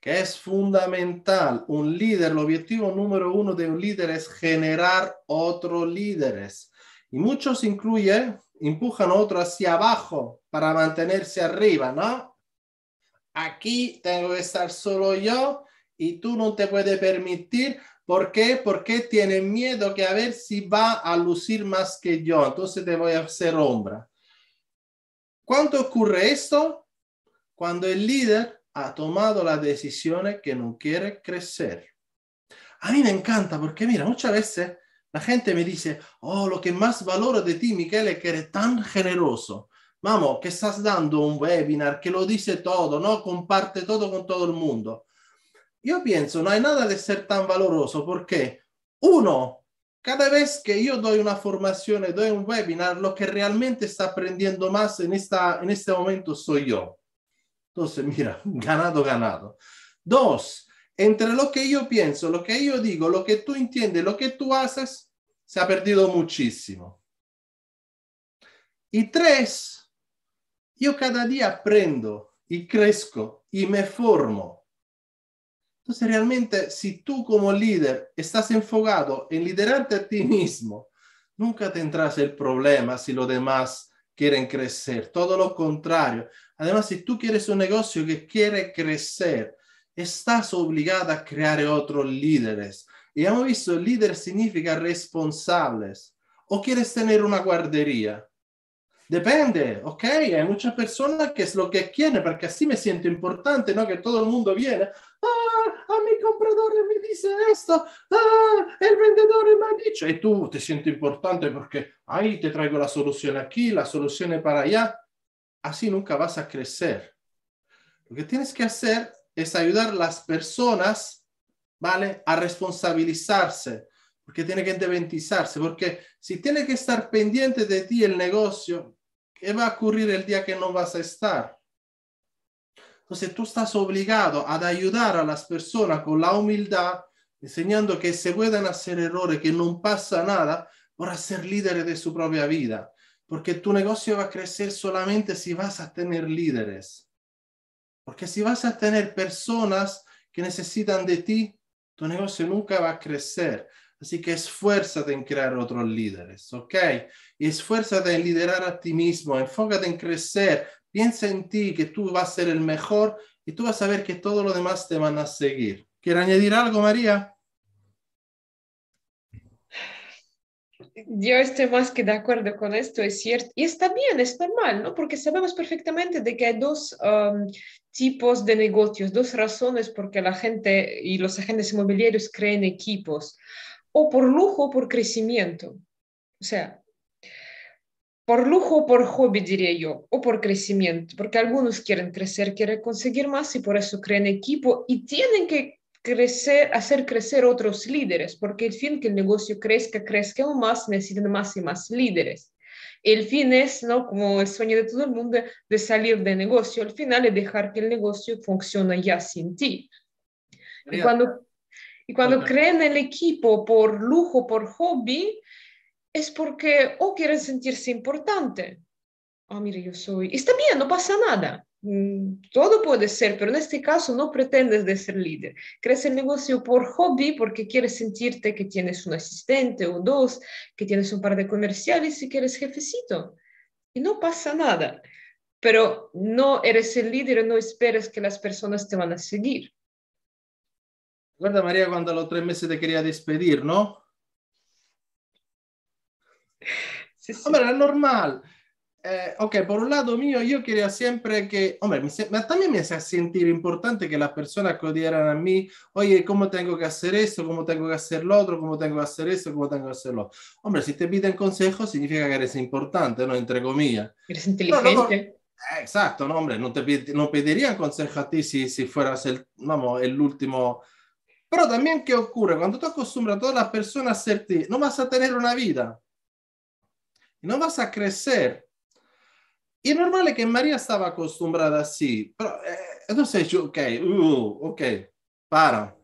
que es fundamental. Un líder, el objetivo número uno de un líder es generar otros líderes. Y muchos incluyen, empujan a otro hacia abajo para mantenerse arriba, ¿no? Aquí tengo que estar solo yo y tú no te puedes permitir. ¿Por qué? Porque tiene miedo que a ver si va a lucir más que yo. Entonces te voy a hacer sombra. Cuánto ocurre esto? Cuando el líder ha tomado las decisión que no quiere crecer. A mí me encanta porque, mira, muchas veces la gente me dice, oh, lo que más valoro de ti, Michele, es que eres tan generoso. Vamos, que estás dando un webinar que lo dice todo, ¿no? Comparte todo con todo el mundo. Yo pienso, no hay nada de ser tan valoroso porque, uno, cada vez que yo doy una formación, doy un webinar, lo que realmente está aprendiendo más en, esta, en este momento soy yo. Entonces, mira, [LAUGHS] ganado, ganado. Dos, entre lo que yo pienso, lo que yo digo, lo que tú entiendes, lo que tú haces, se ha perdido muchísimo. Y tres, yo cada día aprendo y crezco y me formo entonces, realmente, si tú como líder estás enfocado en liderarte a ti mismo, nunca tendrás el problema si los demás quieren crecer. Todo lo contrario. Además, si tú quieres un negocio que quiere crecer, estás obligada a crear otros líderes. Y hemos visto, líder significa responsables. ¿O quieres tener una guardería? Depende, ok, hay muchas personas que es lo que quieren, porque así me siento importante, ¿no? Que todo el mundo viene a mi comprador me dice esto, ah, el vendedor me ha dicho, y tú te sientes importante porque ahí te traigo la solución aquí, la solución para allá. Así nunca vas a crecer. Lo que tienes que hacer es ayudar a las personas, ¿vale? A responsabilizarse, porque tiene que independizarse, porque si tiene que estar pendiente de ti el negocio, ¿qué va a ocurrir el día que no vas a estar? Entonces tú estás obligado a ayudar a las personas con la humildad, enseñando que se pueden hacer errores, que no pasa nada por ser líderes de su propia vida, porque tu negocio va a crecer solamente si vas a tener líderes. Porque si vas a tener personas que necesitan de ti, tu negocio nunca va a crecer. Así que esfuérzate en crear otros líderes, ¿ok? Y esfuérzate en liderar a ti mismo, enfócate en crecer, piensa en ti, que tú vas a ser el mejor y tú vas a ver que todo lo demás te van a seguir. ¿Quieres añadir algo, María? Yo estoy más que de acuerdo con esto, es cierto. Y está bien, es normal, ¿no? Porque sabemos perfectamente de que hay dos um, tipos de negocios, dos razones por que la gente y los agentes inmobiliarios creen equipos. O por lujo o por crecimiento. O sea, por lujo o por hobby, diría yo, o por crecimiento, porque algunos quieren crecer, quieren conseguir más y por eso creen equipo y tienen que crecer, hacer crecer otros líderes, porque el fin que el negocio crezca, crezca aún más, necesitan más y más líderes. El fin es, ¿no? Como el sueño de todo el mundo, de salir del negocio, al final es dejar que el negocio funcione ya sin ti. Y cuando, y cuando creen el equipo por lujo, por hobby, es porque o oh, quieren sentirse importante. Ah, oh, mire, yo soy... Está bien, no pasa nada. Mm, todo puede ser, pero en este caso no pretendes de ser líder. Crees el negocio por hobby porque quieres sentirte que tienes un asistente o dos, que tienes un par de comerciales y que eres jefecito. Y no pasa nada. Pero no eres el líder, no esperes que las personas te van a seguir. Recuerda, María, cuando a los tres meses te quería despedir, ¿no? sí, Hombre, era normal. Eh, ok, por un lado mío, yo quería siempre que, hombre, me, también me hacía sentir importante que las personas acudieran a mí, oye, ¿cómo tengo que hacer eso? ¿Cómo tengo que hacer lo otro? ¿Cómo tengo que hacer eso? ¿Cómo tengo que hacerlo? Hombre, si te piden consejo, significa que eres importante, ¿no? Entre comillas. Eres inteligente. exacto, no, hombre, no te no pedirían consejo a ti si, si fueras el, vamos, el último. Pero también, ¿qué ocurre? Cuando tú acostumbras a todas las personas a ser ti, no vas a tener una vida y no vas a crecer. Y normal que María estaba acostumbrada así, pero entonces eh, yo, ok, uh, para.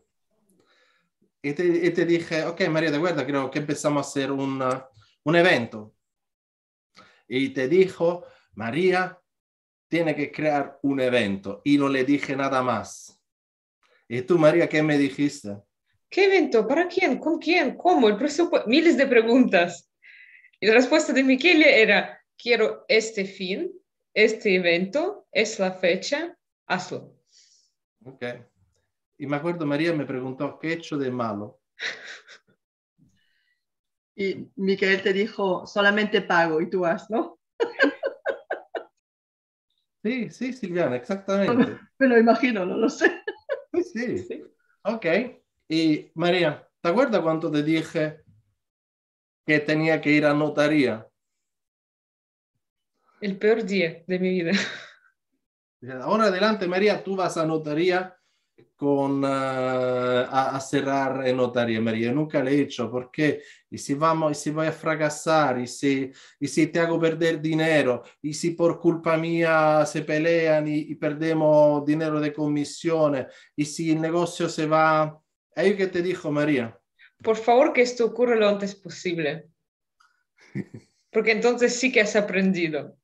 Y te, te, dije, ok, María, de vuelta, creo que empezamos a hacer un evento. Y te dijo, María, tiene que crear un evento. Y no le dije nada más. ¿Y tú, María, qué me dijiste? ¿Qué evento? ¿Para quién? ¿Con quién? ¿Cómo? El presupuesto. Miles de preguntas. Y la respuesta de Michele era, quiero este fin, este evento, es la fecha, hazlo. Ok. Y me acuerdo, María me preguntó, ¿qué he hecho de malo? [LAUGHS] y Miquel te dijo, solamente pago y tú hazlo. ¿no? [LAUGHS] sí, sí, Silviana, exactamente. [LAUGHS] Me lo imagino, no lo sé. sí, sí. sí. Ok. Y María, ¿te acuerdas cuando te dije que tenía que ir a notaría. El peor día de mi vida. Ahora adelante, María, tú vas a notaría con, ah, a, cerrar en notaría, María. Nunca le he hecho porque y si, vamos, y si voy a fracasar, y si, y si te hago perder dinero, y si por culpa mía se pelean y, perdemos dinero de comisión, y si el negocio se va... ¿Ahí que te dijo María? por favor que esto ocurra lo antes posible. [LAUGHS] Porque entonces sí que has aprendido.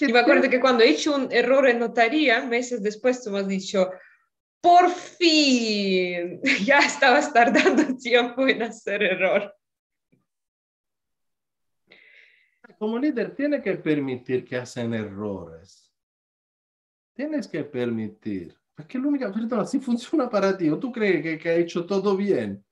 Y me acuerdo que cuando he hecho un error en notaría, meses después tú me has dicho, por fin, [LAUGHS] ya estabas tardando [LAUGHS] tiempo en hacer error. Como líder, tiene que permitir que hacen errores. Tienes que permitir. Es que la única si [LAUGHS] funciona para ti, o tú crees que, que ha hecho todo bien.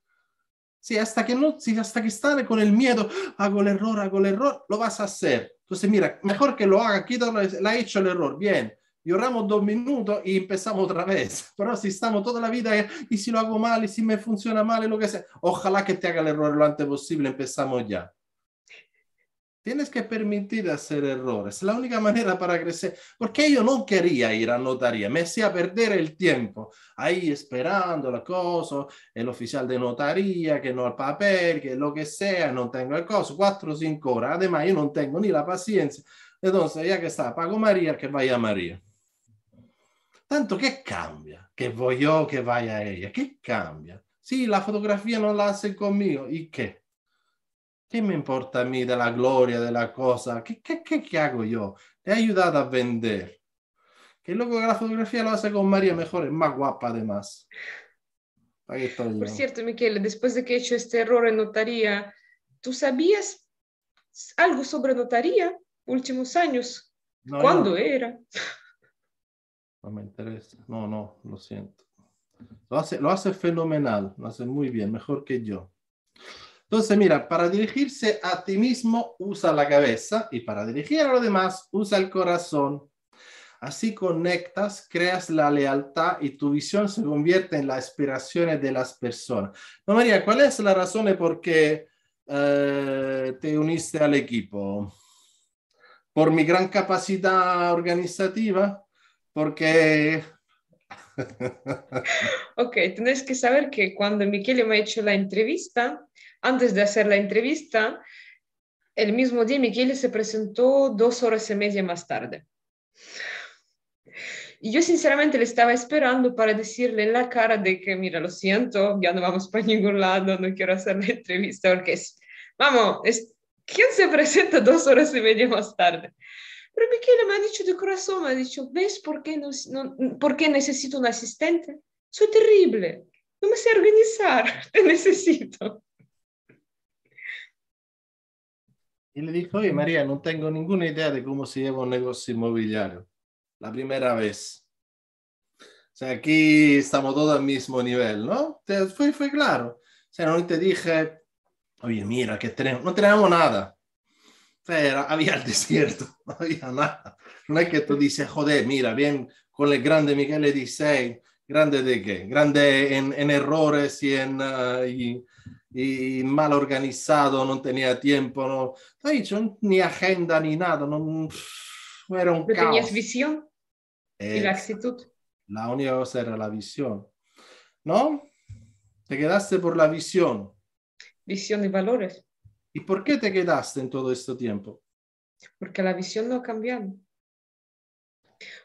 sí hasta que no, si hasta que estás con el miedo, hago el error, hago el error, lo vas a hacer. Entonces, mira, mejor que lo haga, quítalo, la ha hecho el error, bien. Lloramos dos minutos y empezamos otra vez. [LAUGHS] Pero si estamos toda la vida, ¿eh? y si lo hago mal, y si me funciona mal, lo que sea, ojalá que te haga el error lo antes posible, empezamos ya. Tienes que permitir hacer errores. Es la única manera para crecer. Porque yo no quería ir a notaría. Me hacía perder el tiempo ahí esperando la cosa, el oficial de notaría, que no el papel, que lo que sea, no tengo el cosa. Cuatro o cinco horas. Además, yo no tengo ni la paciencia. Entonces, ya que está, pago María, que vaya María. Tanto que cambia, que voy yo, que vaya ella, ¿qué cambia? Si la fotografía no la hace conmigo, ¿y qué? ¿Qué me importa a mí de la gloria, de la cosa? ¿Qué, qué, qué, hago yo? Te he ayudado a vender. Que luego la fotografía lo hace con María mejor, es más guapa además. Por cierto, Miquel, después de que he hecho este error en notaría, ¿tú sabías algo sobre notaría últimos años? ¿Cuándo era? No me interesa. No, no, lo siento. Lo hace, lo hace fenomenal, lo hace muy bien, mejor que yo. Entonces, mira, para dirigirse a ti mismo usa la cabeza y para dirigir a los demás usa el corazón. Así conectas, creas la lealtad y tu visión se convierte en la aspiración de las personas. No, María, ¿cuál es la razón por qué eh, te uniste al equipo? ¿Por mi gran capacidad organizativa? ¿Porque [LAUGHS] ok, tenés que saber que cuando Miquel me ha hecho la entrevista, antes de hacer la entrevista, el mismo día Miquel se presentó dos horas y media más tarde. Y yo sinceramente le estaba esperando para decirle en la cara de que, mira, lo siento, ya no vamos para ningún lado, no quiero hacer la entrevista, porque vamos, ¿quién se presenta dos horas y media más tarde? pero Miquela me ha dicho de corazón, me ha dicho, ¿ves por qué, por qué necesito un asistente? Soy terrible, no me sé organizar, [LAUGHS] te necesito. Y le dijo, oye María, no tengo ninguna idea de cómo se lleva un negocio inmobiliario. La primera vez. O sea, aquí estamos todos al mismo nivel, ¿no? fue, fue claro. O sea, no te dije, oye, mira, que tenemos, no tenemos nada era, había el desierto, [LAUGHS] no había nada. No es que tú dices, joder, mira, bien, con el grande Miguel le dice, grande de qué? Grande en, en errores y en ah, mal organizado, no tenía tiempo, no, no ni agenda ni nada, no, era un caos. tenías visión y la actitud. La única cosa era la visión, ¿no? Te quedaste por la visión. Visión y valores. ¿Y por qué te quedaste en todo este tiempo? Porque la visión no ha cambiado.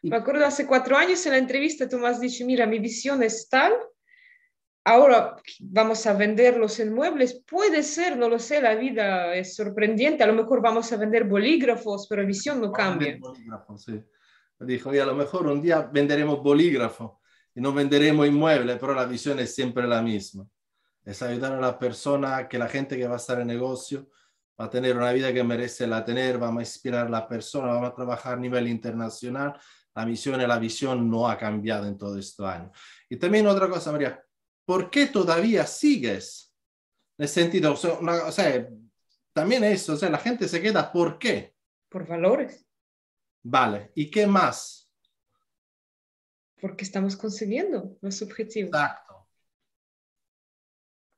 Me acuerdo hace cuatro años en la entrevista tú me has dicho, mira, mi visión es tal, ahora vamos a vender los inmuebles, puede ser, no lo sé, la vida es sorprendente, a lo mejor vamos a vender bolígrafos, pero la visión no cambia. sí. Dijo, y a lo mejor un día venderemos bolígrafo y no venderemos inmuebles, pero la visión es siempre la misma es ayudar a la persona, que la gente que va a estar en negocio va a tener una vida que merece la tener, vamos a inspirar a la persona, vamos a trabajar a nivel internacional. La misión y la visión no ha cambiado en todo este año. Y también otra cosa, María, ¿por qué todavía sigues? En el sentido, o sea, también eso, o sea, la gente se queda, ¿por qué? Por valores. Vale, ¿y qué más? Porque estamos consiguiendo los objetivos. Exacto.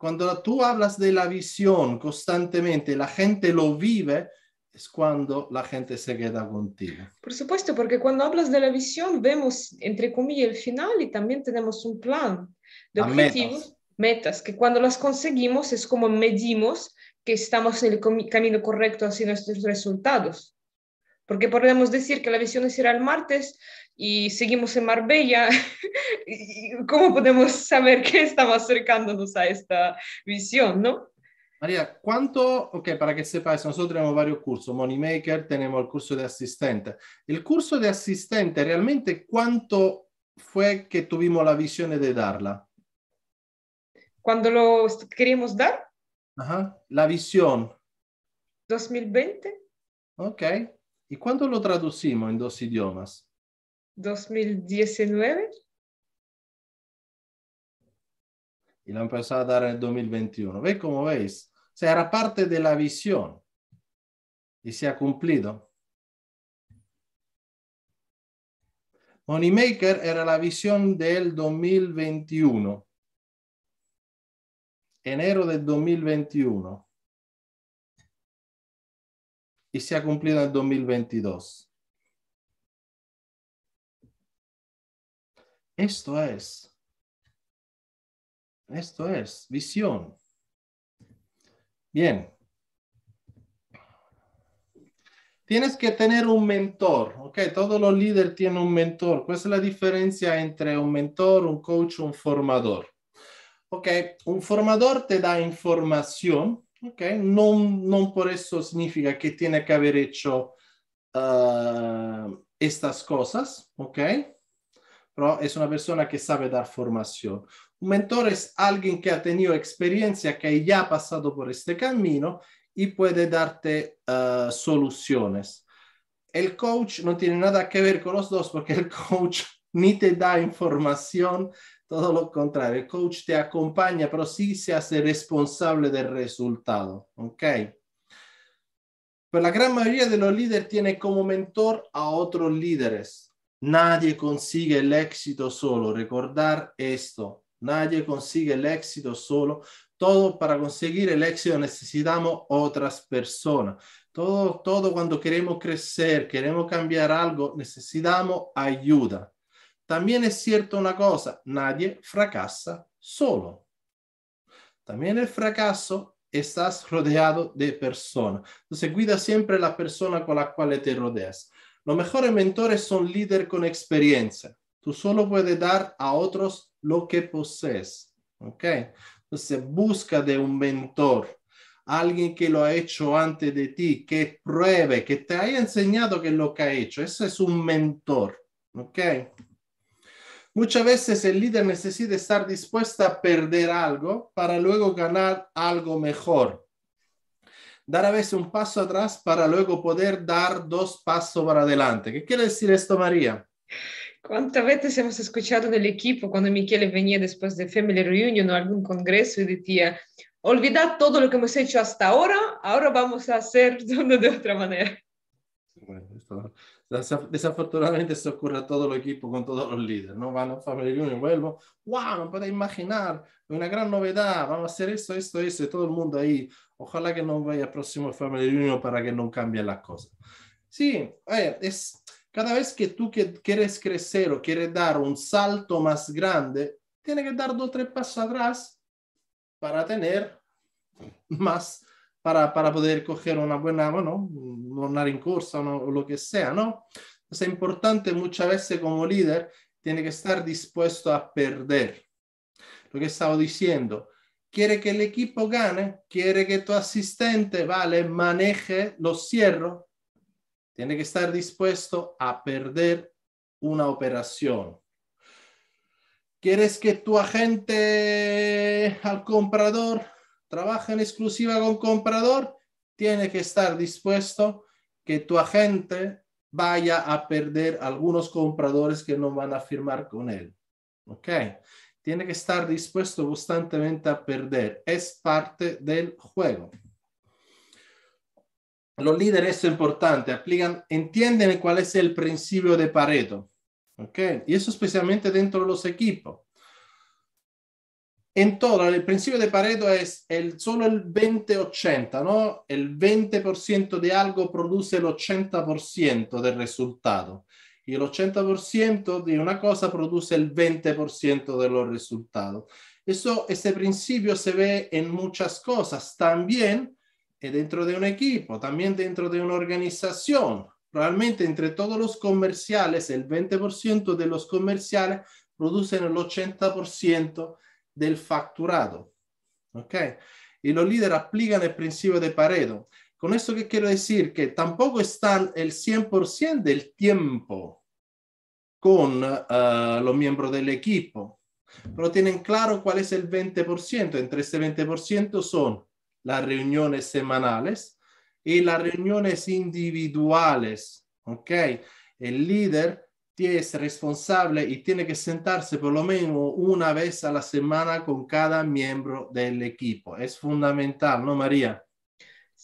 Cuando tú hablas de la visión constantemente, la gente lo vive, es cuando la gente se queda contigo. Por supuesto, porque cuando hablas de la visión vemos, entre comillas, el final y también tenemos un plan de objetivos, metas. metas. que cuando las conseguimos es como medimos que estamos en el camino correcto hacia nuestros resultados. Porque podemos decir que la visión es ir al martes y seguimos en Marbella, [LAUGHS] ¿cómo podemos saber que estamos acercándonos a esta visión, no? María, ¿cuánto, ok, para que sepas, nosotros tenemos varios cursos, Moneymaker, tenemos el curso de asistente. El curso de asistente, realmente, ¿cuánto fue que tuvimos la visión de darla? ¿Cuándo lo queríamos dar? Ajá, la visión. 2020. Ok, ¿y cuándo lo traducimos en dos idiomas? 2019. Y la empezó a dar en el 2021. ve como veis? O sea, era parte de la visión y se ha cumplido. Moneymaker era la visión del 2021. Enero del 2021. Y se ha cumplido en el 2022. Esto es, esto es visión. Bien. Tienes que tener un mentor, ¿ok? Todos los líderes tienen un mentor. ¿Cuál es la diferencia entre un mentor, un coach, un formador? ¿Ok? Un formador te da información, ¿ok? No, no por eso significa que tiene que haber hecho ah, estas cosas, ¿ok? pero Es una persona que sabe dar formación. Un mentor es alguien que ha tenido experiencia, que ya ha pasado por este camino y puede darte eh, soluciones. El coach no tiene nada que ver con los dos porque el coach [LAUGHS] ni te da información, todo lo contrario, el coach te acompaña, pero sí se hace responsable del resultado, ¿ok? Pero la gran mayoría de los líderes tiene como mentor a otros líderes, Nadie consigue el éxito solo. Recordar esto. Nadie consigue el éxito solo. Todo para conseguir el éxito necesitamos otras personas. Todo, cuando queremos crecer, queremos cambiar algo, necesitamos ayuda. También es cierto una cosa, nadie fracasa solo. También el fracaso estás rodeado de personas. Entonces cuida siempre la persona con la cual te rodeas. Los mejores mentores son líderes con experiencia. Tú solo puedes dar a otros lo que posees. ¿Ok? Entonces, busca de un mentor, alguien que lo ha hecho antes de ti, que pruebe, que te haya enseñado que lo que ha hecho. Ese es un mentor. ¿Ok? Muchas veces el líder necesita estar dispuesto a perder algo para luego ganar algo mejor dar a veces un paso atrás para luego poder dar dos pasos para adelante. ¿Qué quiere decir esto, María? ¿Cuántas veces hemos escuchado en el equipo cuando Michele venía después de Family Reunion o algún congreso y decía, olvidad todo lo que hemos hecho hasta ahora, ahora vamos a hacer [LAUGHS] de otra manera? desafortunadamente se ocurre a todo el equipo con todos los líderes, ¿no? Van a Family Reunion, vuelvo, wow, no puedo imaginar, una gran novedad, vamos a hacer esto, esto, esto, y todo el mundo ahí Ojalá que no vaya al próximo Family Reunion para que no cambien las cosas. Sí, es cada vez que tú que quieres crecer o quieres dar un salto más grande, tiene que dar dos o tres pasos atrás para tener más, para, para poder coger una buena, bueno, en corsa o lo que sea, ¿no? Es importante muchas veces como líder, tiene que estar dispuesto a perder. Lo que estaba diciendo, quiere que el equipo gane, quiere que tu asistente, vale, maneje los cierros, tiene que estar dispuesto a perder una operación. ¿Quieres que tu agente al comprador trabaje en exclusiva con comprador? Tiene que estar dispuesto que tu agente vaya a perder algunos compradores que no van a firmar con él. ¿Ok? tiene que estar dispuesto constantemente a perder. Es parte del juego. Los líderes, eso es importante, aplican, entienden cuál es el principio de Pareto. Y eso especialmente dentro de los equipos. En todo, el principio de Pareto es el, solo el 20-80, ¿no? El 20% de algo produce el 80% del resultado y el 80% de una cosa produce el 20% de los resultados. Eso, ese principio se ve en muchas cosas, también eh, dentro de un equipo, también dentro de una organización. Realmente entre todos los comerciales, el 20% de los comerciales producen el 80% del facturado. Y los líderes aplican el principio de Pareto. Con esto que quiero decir que tampoco están el 100% del tiempo con ah, los miembros del equipo, pero tienen claro cuál es el 20%. Entre ese 20% son las reuniones semanales y las reuniones individuales, ¿ok? El líder es responsable y tiene que sentarse por lo menos una vez a la semana con cada miembro del equipo. Es fundamental, ¿no, María?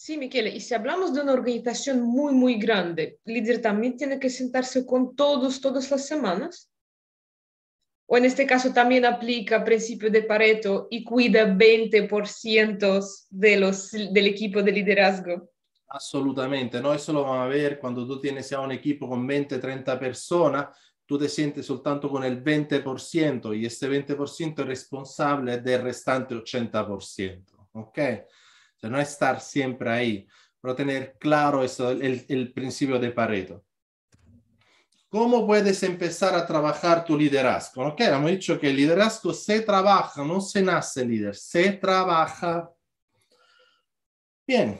Sí, Miquel, y si hablamos de una organización muy, muy grande, líder también tiene que sentarse con todos, todas las semanas? ¿O en este caso también aplica principio de Pareto y cuida 20% de los, del equipo de liderazgo? Absolutamente, no? Eso lo vamos a ver cuando tú tienes ya un equipo con 20, 30 personas, tú te sientes soltanto con el 20% y este 20% es responsable del restante 80%, ¿ok? no estar siempre ahí, pero tener claro eso, el, principio de Pareto. ¿Cómo puedes empezar a trabajar tu liderazgo? Ok, hemos dicho que el liderazgo se trabaja, no se nace líder, se trabaja. Bien.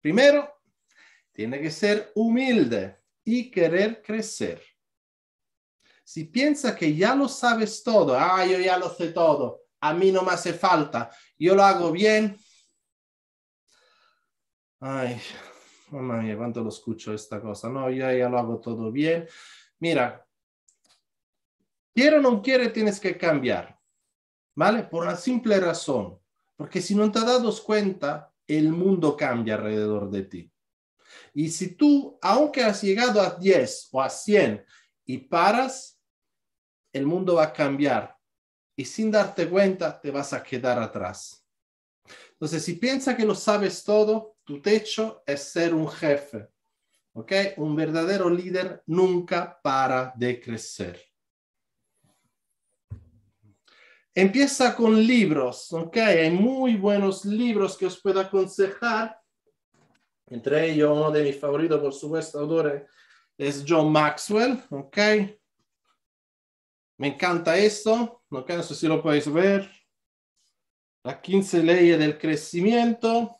Primero, tiene que ser humilde y querer crecer. Si piensas que ya lo sabes todo, ah, yo ya lo sé todo, a mí no me hace falta. Yo lo hago bien. Ay, mamá mía, cuánto lo escucho esta cosa. No, yo ya lo hago todo bien. Mira, quiero o no quiere, tienes que cambiar. ¿Vale? Por una simple razón. Porque si no te das cuenta, el mundo cambia alrededor de ti. Y si tú, aunque has llegado a 10 o a 100 y paras, el mundo va a cambiar y sin darte cuenta te vas a quedar atrás. Entonces, si piensas que lo sabes todo, tu techo es ser un jefe. ¿ok? Un verdadero líder nunca para de crecer. Empieza con libros, ¿ok? Hay muy buenos libros que os puedo aconsejar. Entre ellos, uno de mis favoritos, por supuesto, autores, es John Maxwell, ¿ok? Me encanta esto. No sé si lo podéis ver. Las 15 leyes del crecimiento.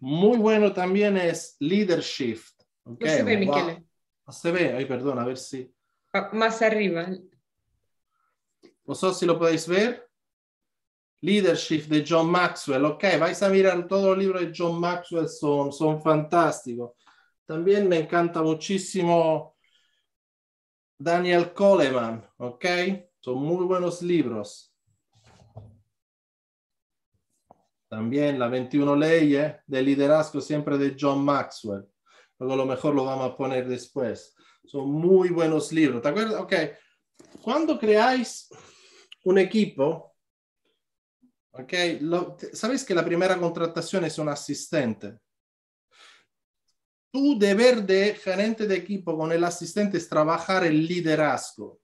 Muy bueno también es leadership. no se ve, Miquel. se ve. Ay, perdón, a ver si. Ah, más arriba. sé si lo podéis ver. Leadership de John Maxwell. Ok, vais a mirar todos los libros de John Maxwell, son, son fantásticos. También me encanta muchísimo Daniel Coleman, ¿ok? Son muy buenos libros. También la 21 leyes de liderazgo siempre de John Maxwell. Luego lo mejor lo vamos a poner después. Son muy buenos libros. ¿Te acuerdas? Ok. Cuando creáis un equipo, ok, sabéis que la primera contratación es un asistente tu deber de gerente de equipo con el asistente es trabajar el liderazgo,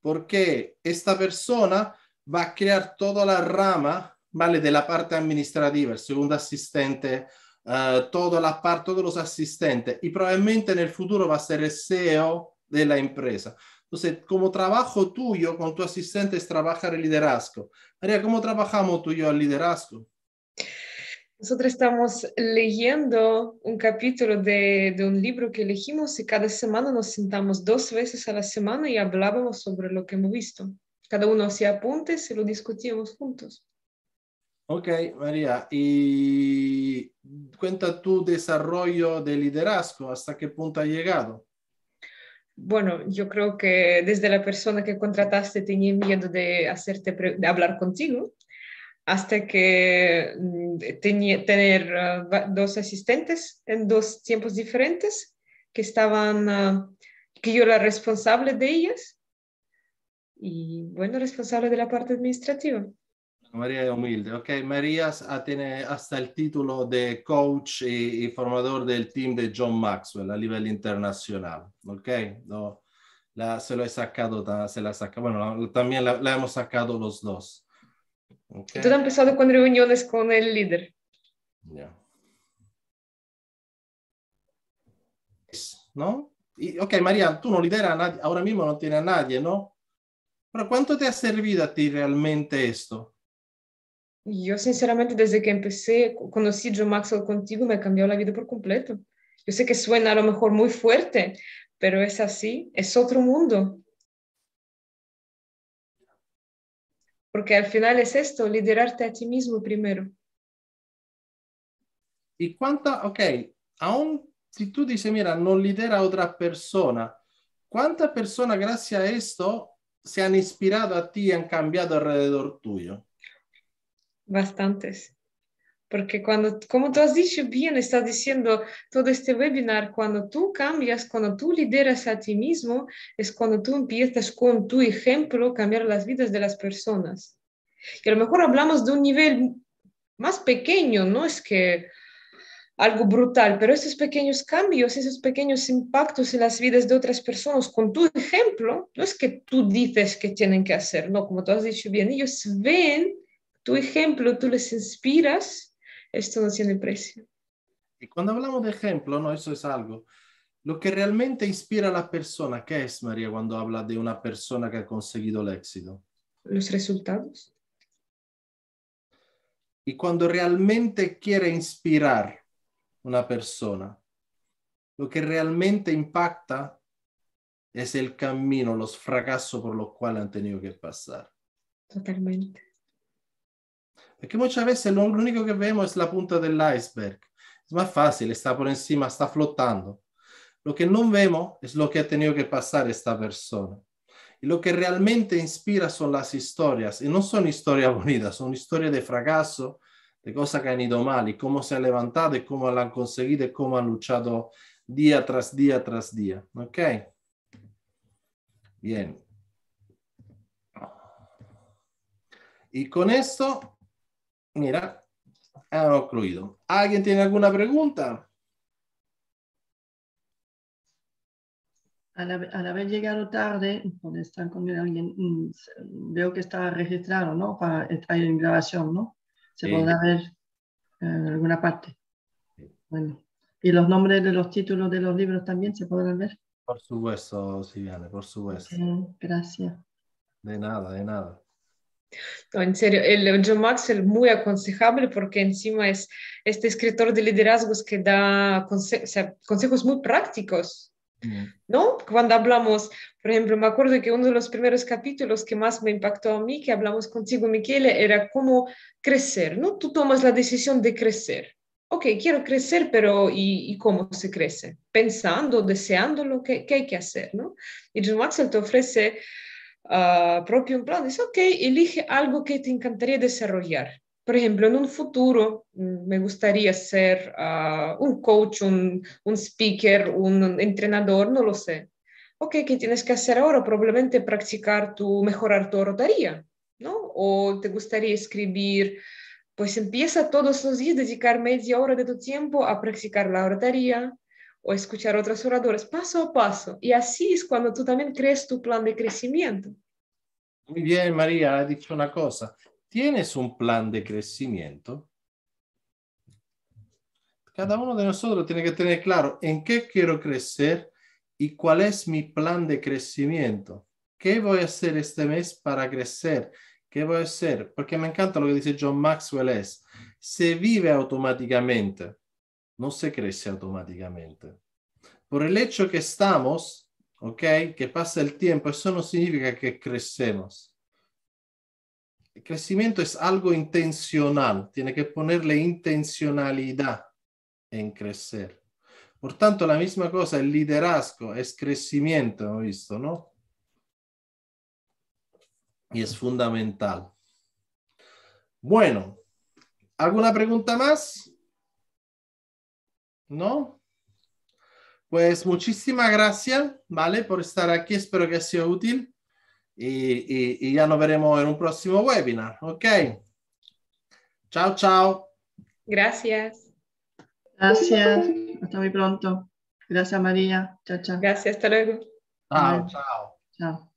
porque esta persona va a crear toda la rama, ¿vale? De la parte administrativa, el segundo asistente, eh, toda la parte, todos los asistentes, y probablemente en el futuro va a ser el CEO de la empresa. Entonces, como trabajo tuyo con tu asistente es trabajar el liderazgo. María, ¿cómo trabajamos tú y yo el liderazgo? Nosotros estamos leyendo un capítulo de, un libro que elegimos y cada semana nos sentamos dos veces a la semana y hablábamos sobre lo que hemos visto. Cada uno hacía apuntes y lo discutíamos juntos. Ok, María, y cuenta tu desarrollo de liderazgo, ¿hasta qué punto ha llegado? Bueno, yo creo que desde la persona que contrataste tenía miedo de hacerte de hablar contigo hasta que mm, tenía, tener ah, dos asistentes en dos tiempos diferentes que estaban, ah, que yo era responsable de ellas y bueno, responsable de la parte administrativa. María es humilde, ok. María ah, tiene hasta el título de coach y, formador del team de John Maxwell a nivel internacional, ok. No, la, se lo he sacado, se la saca, bueno, también la hemos sacado los dos. Tú Y todo empezado con reuniones con el líder. ¿No? ok, María, tú no lideras a nadie, ahora mismo no tienes a nadie, ¿no? Pero ¿cuánto te ha servido a ti realmente esto? Yo sinceramente desde que empecé, conocí a Joe Maxwell contigo, me cambió la vida por completo. Yo sé que suena a lo mejor muy fuerte, pero es así, es otro mundo. Porque al final es esto, liderarte a ti mismo primero. Y cuánta, ok, aún si tú dices, mira, no lidera a otra persona, ¿cuánta personas gracias a esto se han inspirado a ti y han cambiado alrededor tuyo? Bastantes. Porque cuando, como tú has dicho bien, estás diciendo todo este webinar, cuando tú cambias, cuando tú lideras a ti mismo, es cuando tú empiezas con tu ejemplo cambiar las vidas de las personas. Y a lo mejor hablamos de un nivel más pequeño, no es que algo brutal, pero esos pequeños cambios, esos pequeños impactos en las vidas de otras personas con tu ejemplo, no es que tú dices que tienen que hacer, no, como tú has dicho bien, ellos ven tu ejemplo, tú les inspiras esto no tiene precio. Y cuando hablamos de ejemplo, ¿no? eso es algo. Lo que realmente inspira a la persona, ¿qué es María cuando habla de una persona que ha conseguido el éxito? Los resultados. Y cuando realmente quiere inspirar una persona, lo que realmente impacta es el camino, los fracasos por los cuales han tenido que pasar. Totalmente. Porque muchas veces lo, único que vemos es la punta del iceberg. Es más fácil, está por encima, está flotando. Lo que no vemos es lo que ha tenido que pasar esta persona. Y lo que realmente inspira son las historias. Y no son historias [LAUGHS] bonitas, son historias de fracaso, de cosas que han ido mal y cómo se ha levantado y cómo la han conseguido y cómo han luchado día tras día tras día. ¿Ok? Bien. Y con esto Mira, ha concluido. ¿Alguien tiene alguna pregunta? Al haber, llegado tarde, con alguien, mm, veo que está registrado, ¿no? Para estar en grabación, ¿no? Se podrá ver eh, en alguna parte. Bueno. ¿Y los nombres de los títulos de los libros también se podrán ver? Por supuesto, Silviane, por supuesto. gracias. De nada, de nada. En serio, el John Maxwell muy aconsejable porque encima es este escritor de liderazgos que da consejos muy prácticos, mm. ¿no? Cuando hablamos, por ejemplo, me acuerdo que uno de los primeros capítulos que más me impactó a mí, que hablamos contigo, Michele, era cómo crecer, ¿no? Tú tomas la decisión de crecer. Ok, quiero crecer, pero ¿y, cómo se crece? Pensando, deseando lo que, hay que hacer, ¿no? Y John Maxwell te ofrece propio plan, ok, elige algo que te encantaría desarrollar. Por ejemplo, en un futuro mm, me gustaría ser ah, un coach, un, speaker, un entrenador, no lo sé. Ok, ¿qué tienes que hacer ahora? Probablemente practicar tu, mejorar tu oratoria, ¿no? O te gustaría escribir, pues empieza todos los días dedicar media hora de tu tiempo a practicar la oratoria, o escuchar otros oradores, paso a paso. Y así es cuando tú también crees tu plan de crecimiento. Muy bien, María, ha dicho una cosa. ¿Tienes un plan de crecimiento? Cada uno de nosotros tiene que tener claro en qué quiero crecer y cuál es mi plan de crecimiento. ¿Qué voy a hacer este mes para crecer? ¿Qué voy a hacer? Porque me encanta lo que dice John Maxwell es, se vive automáticamente no se crece automáticamente. Por el hecho que estamos, ¿ok? Que pasa el tiempo, eso no significa que crecemos. El crecimiento es algo intencional, tiene que ponerle intencionalidad en crecer. Por tanto, la misma cosa, el liderazgo es crecimiento, hemos visto, ¿no? Y es fundamental. Bueno, ¿alguna pregunta más? ¿no? Pues muchísimas gracias, ¿vale? Por estar aquí, espero que sido útil y, ya nos veremos en un próximo webinar, ¿ok? Chao, chao. Gracias. Gracias, hasta muy pronto. Gracias María, chao, chao. Gracias, hasta luego. chao. Chao.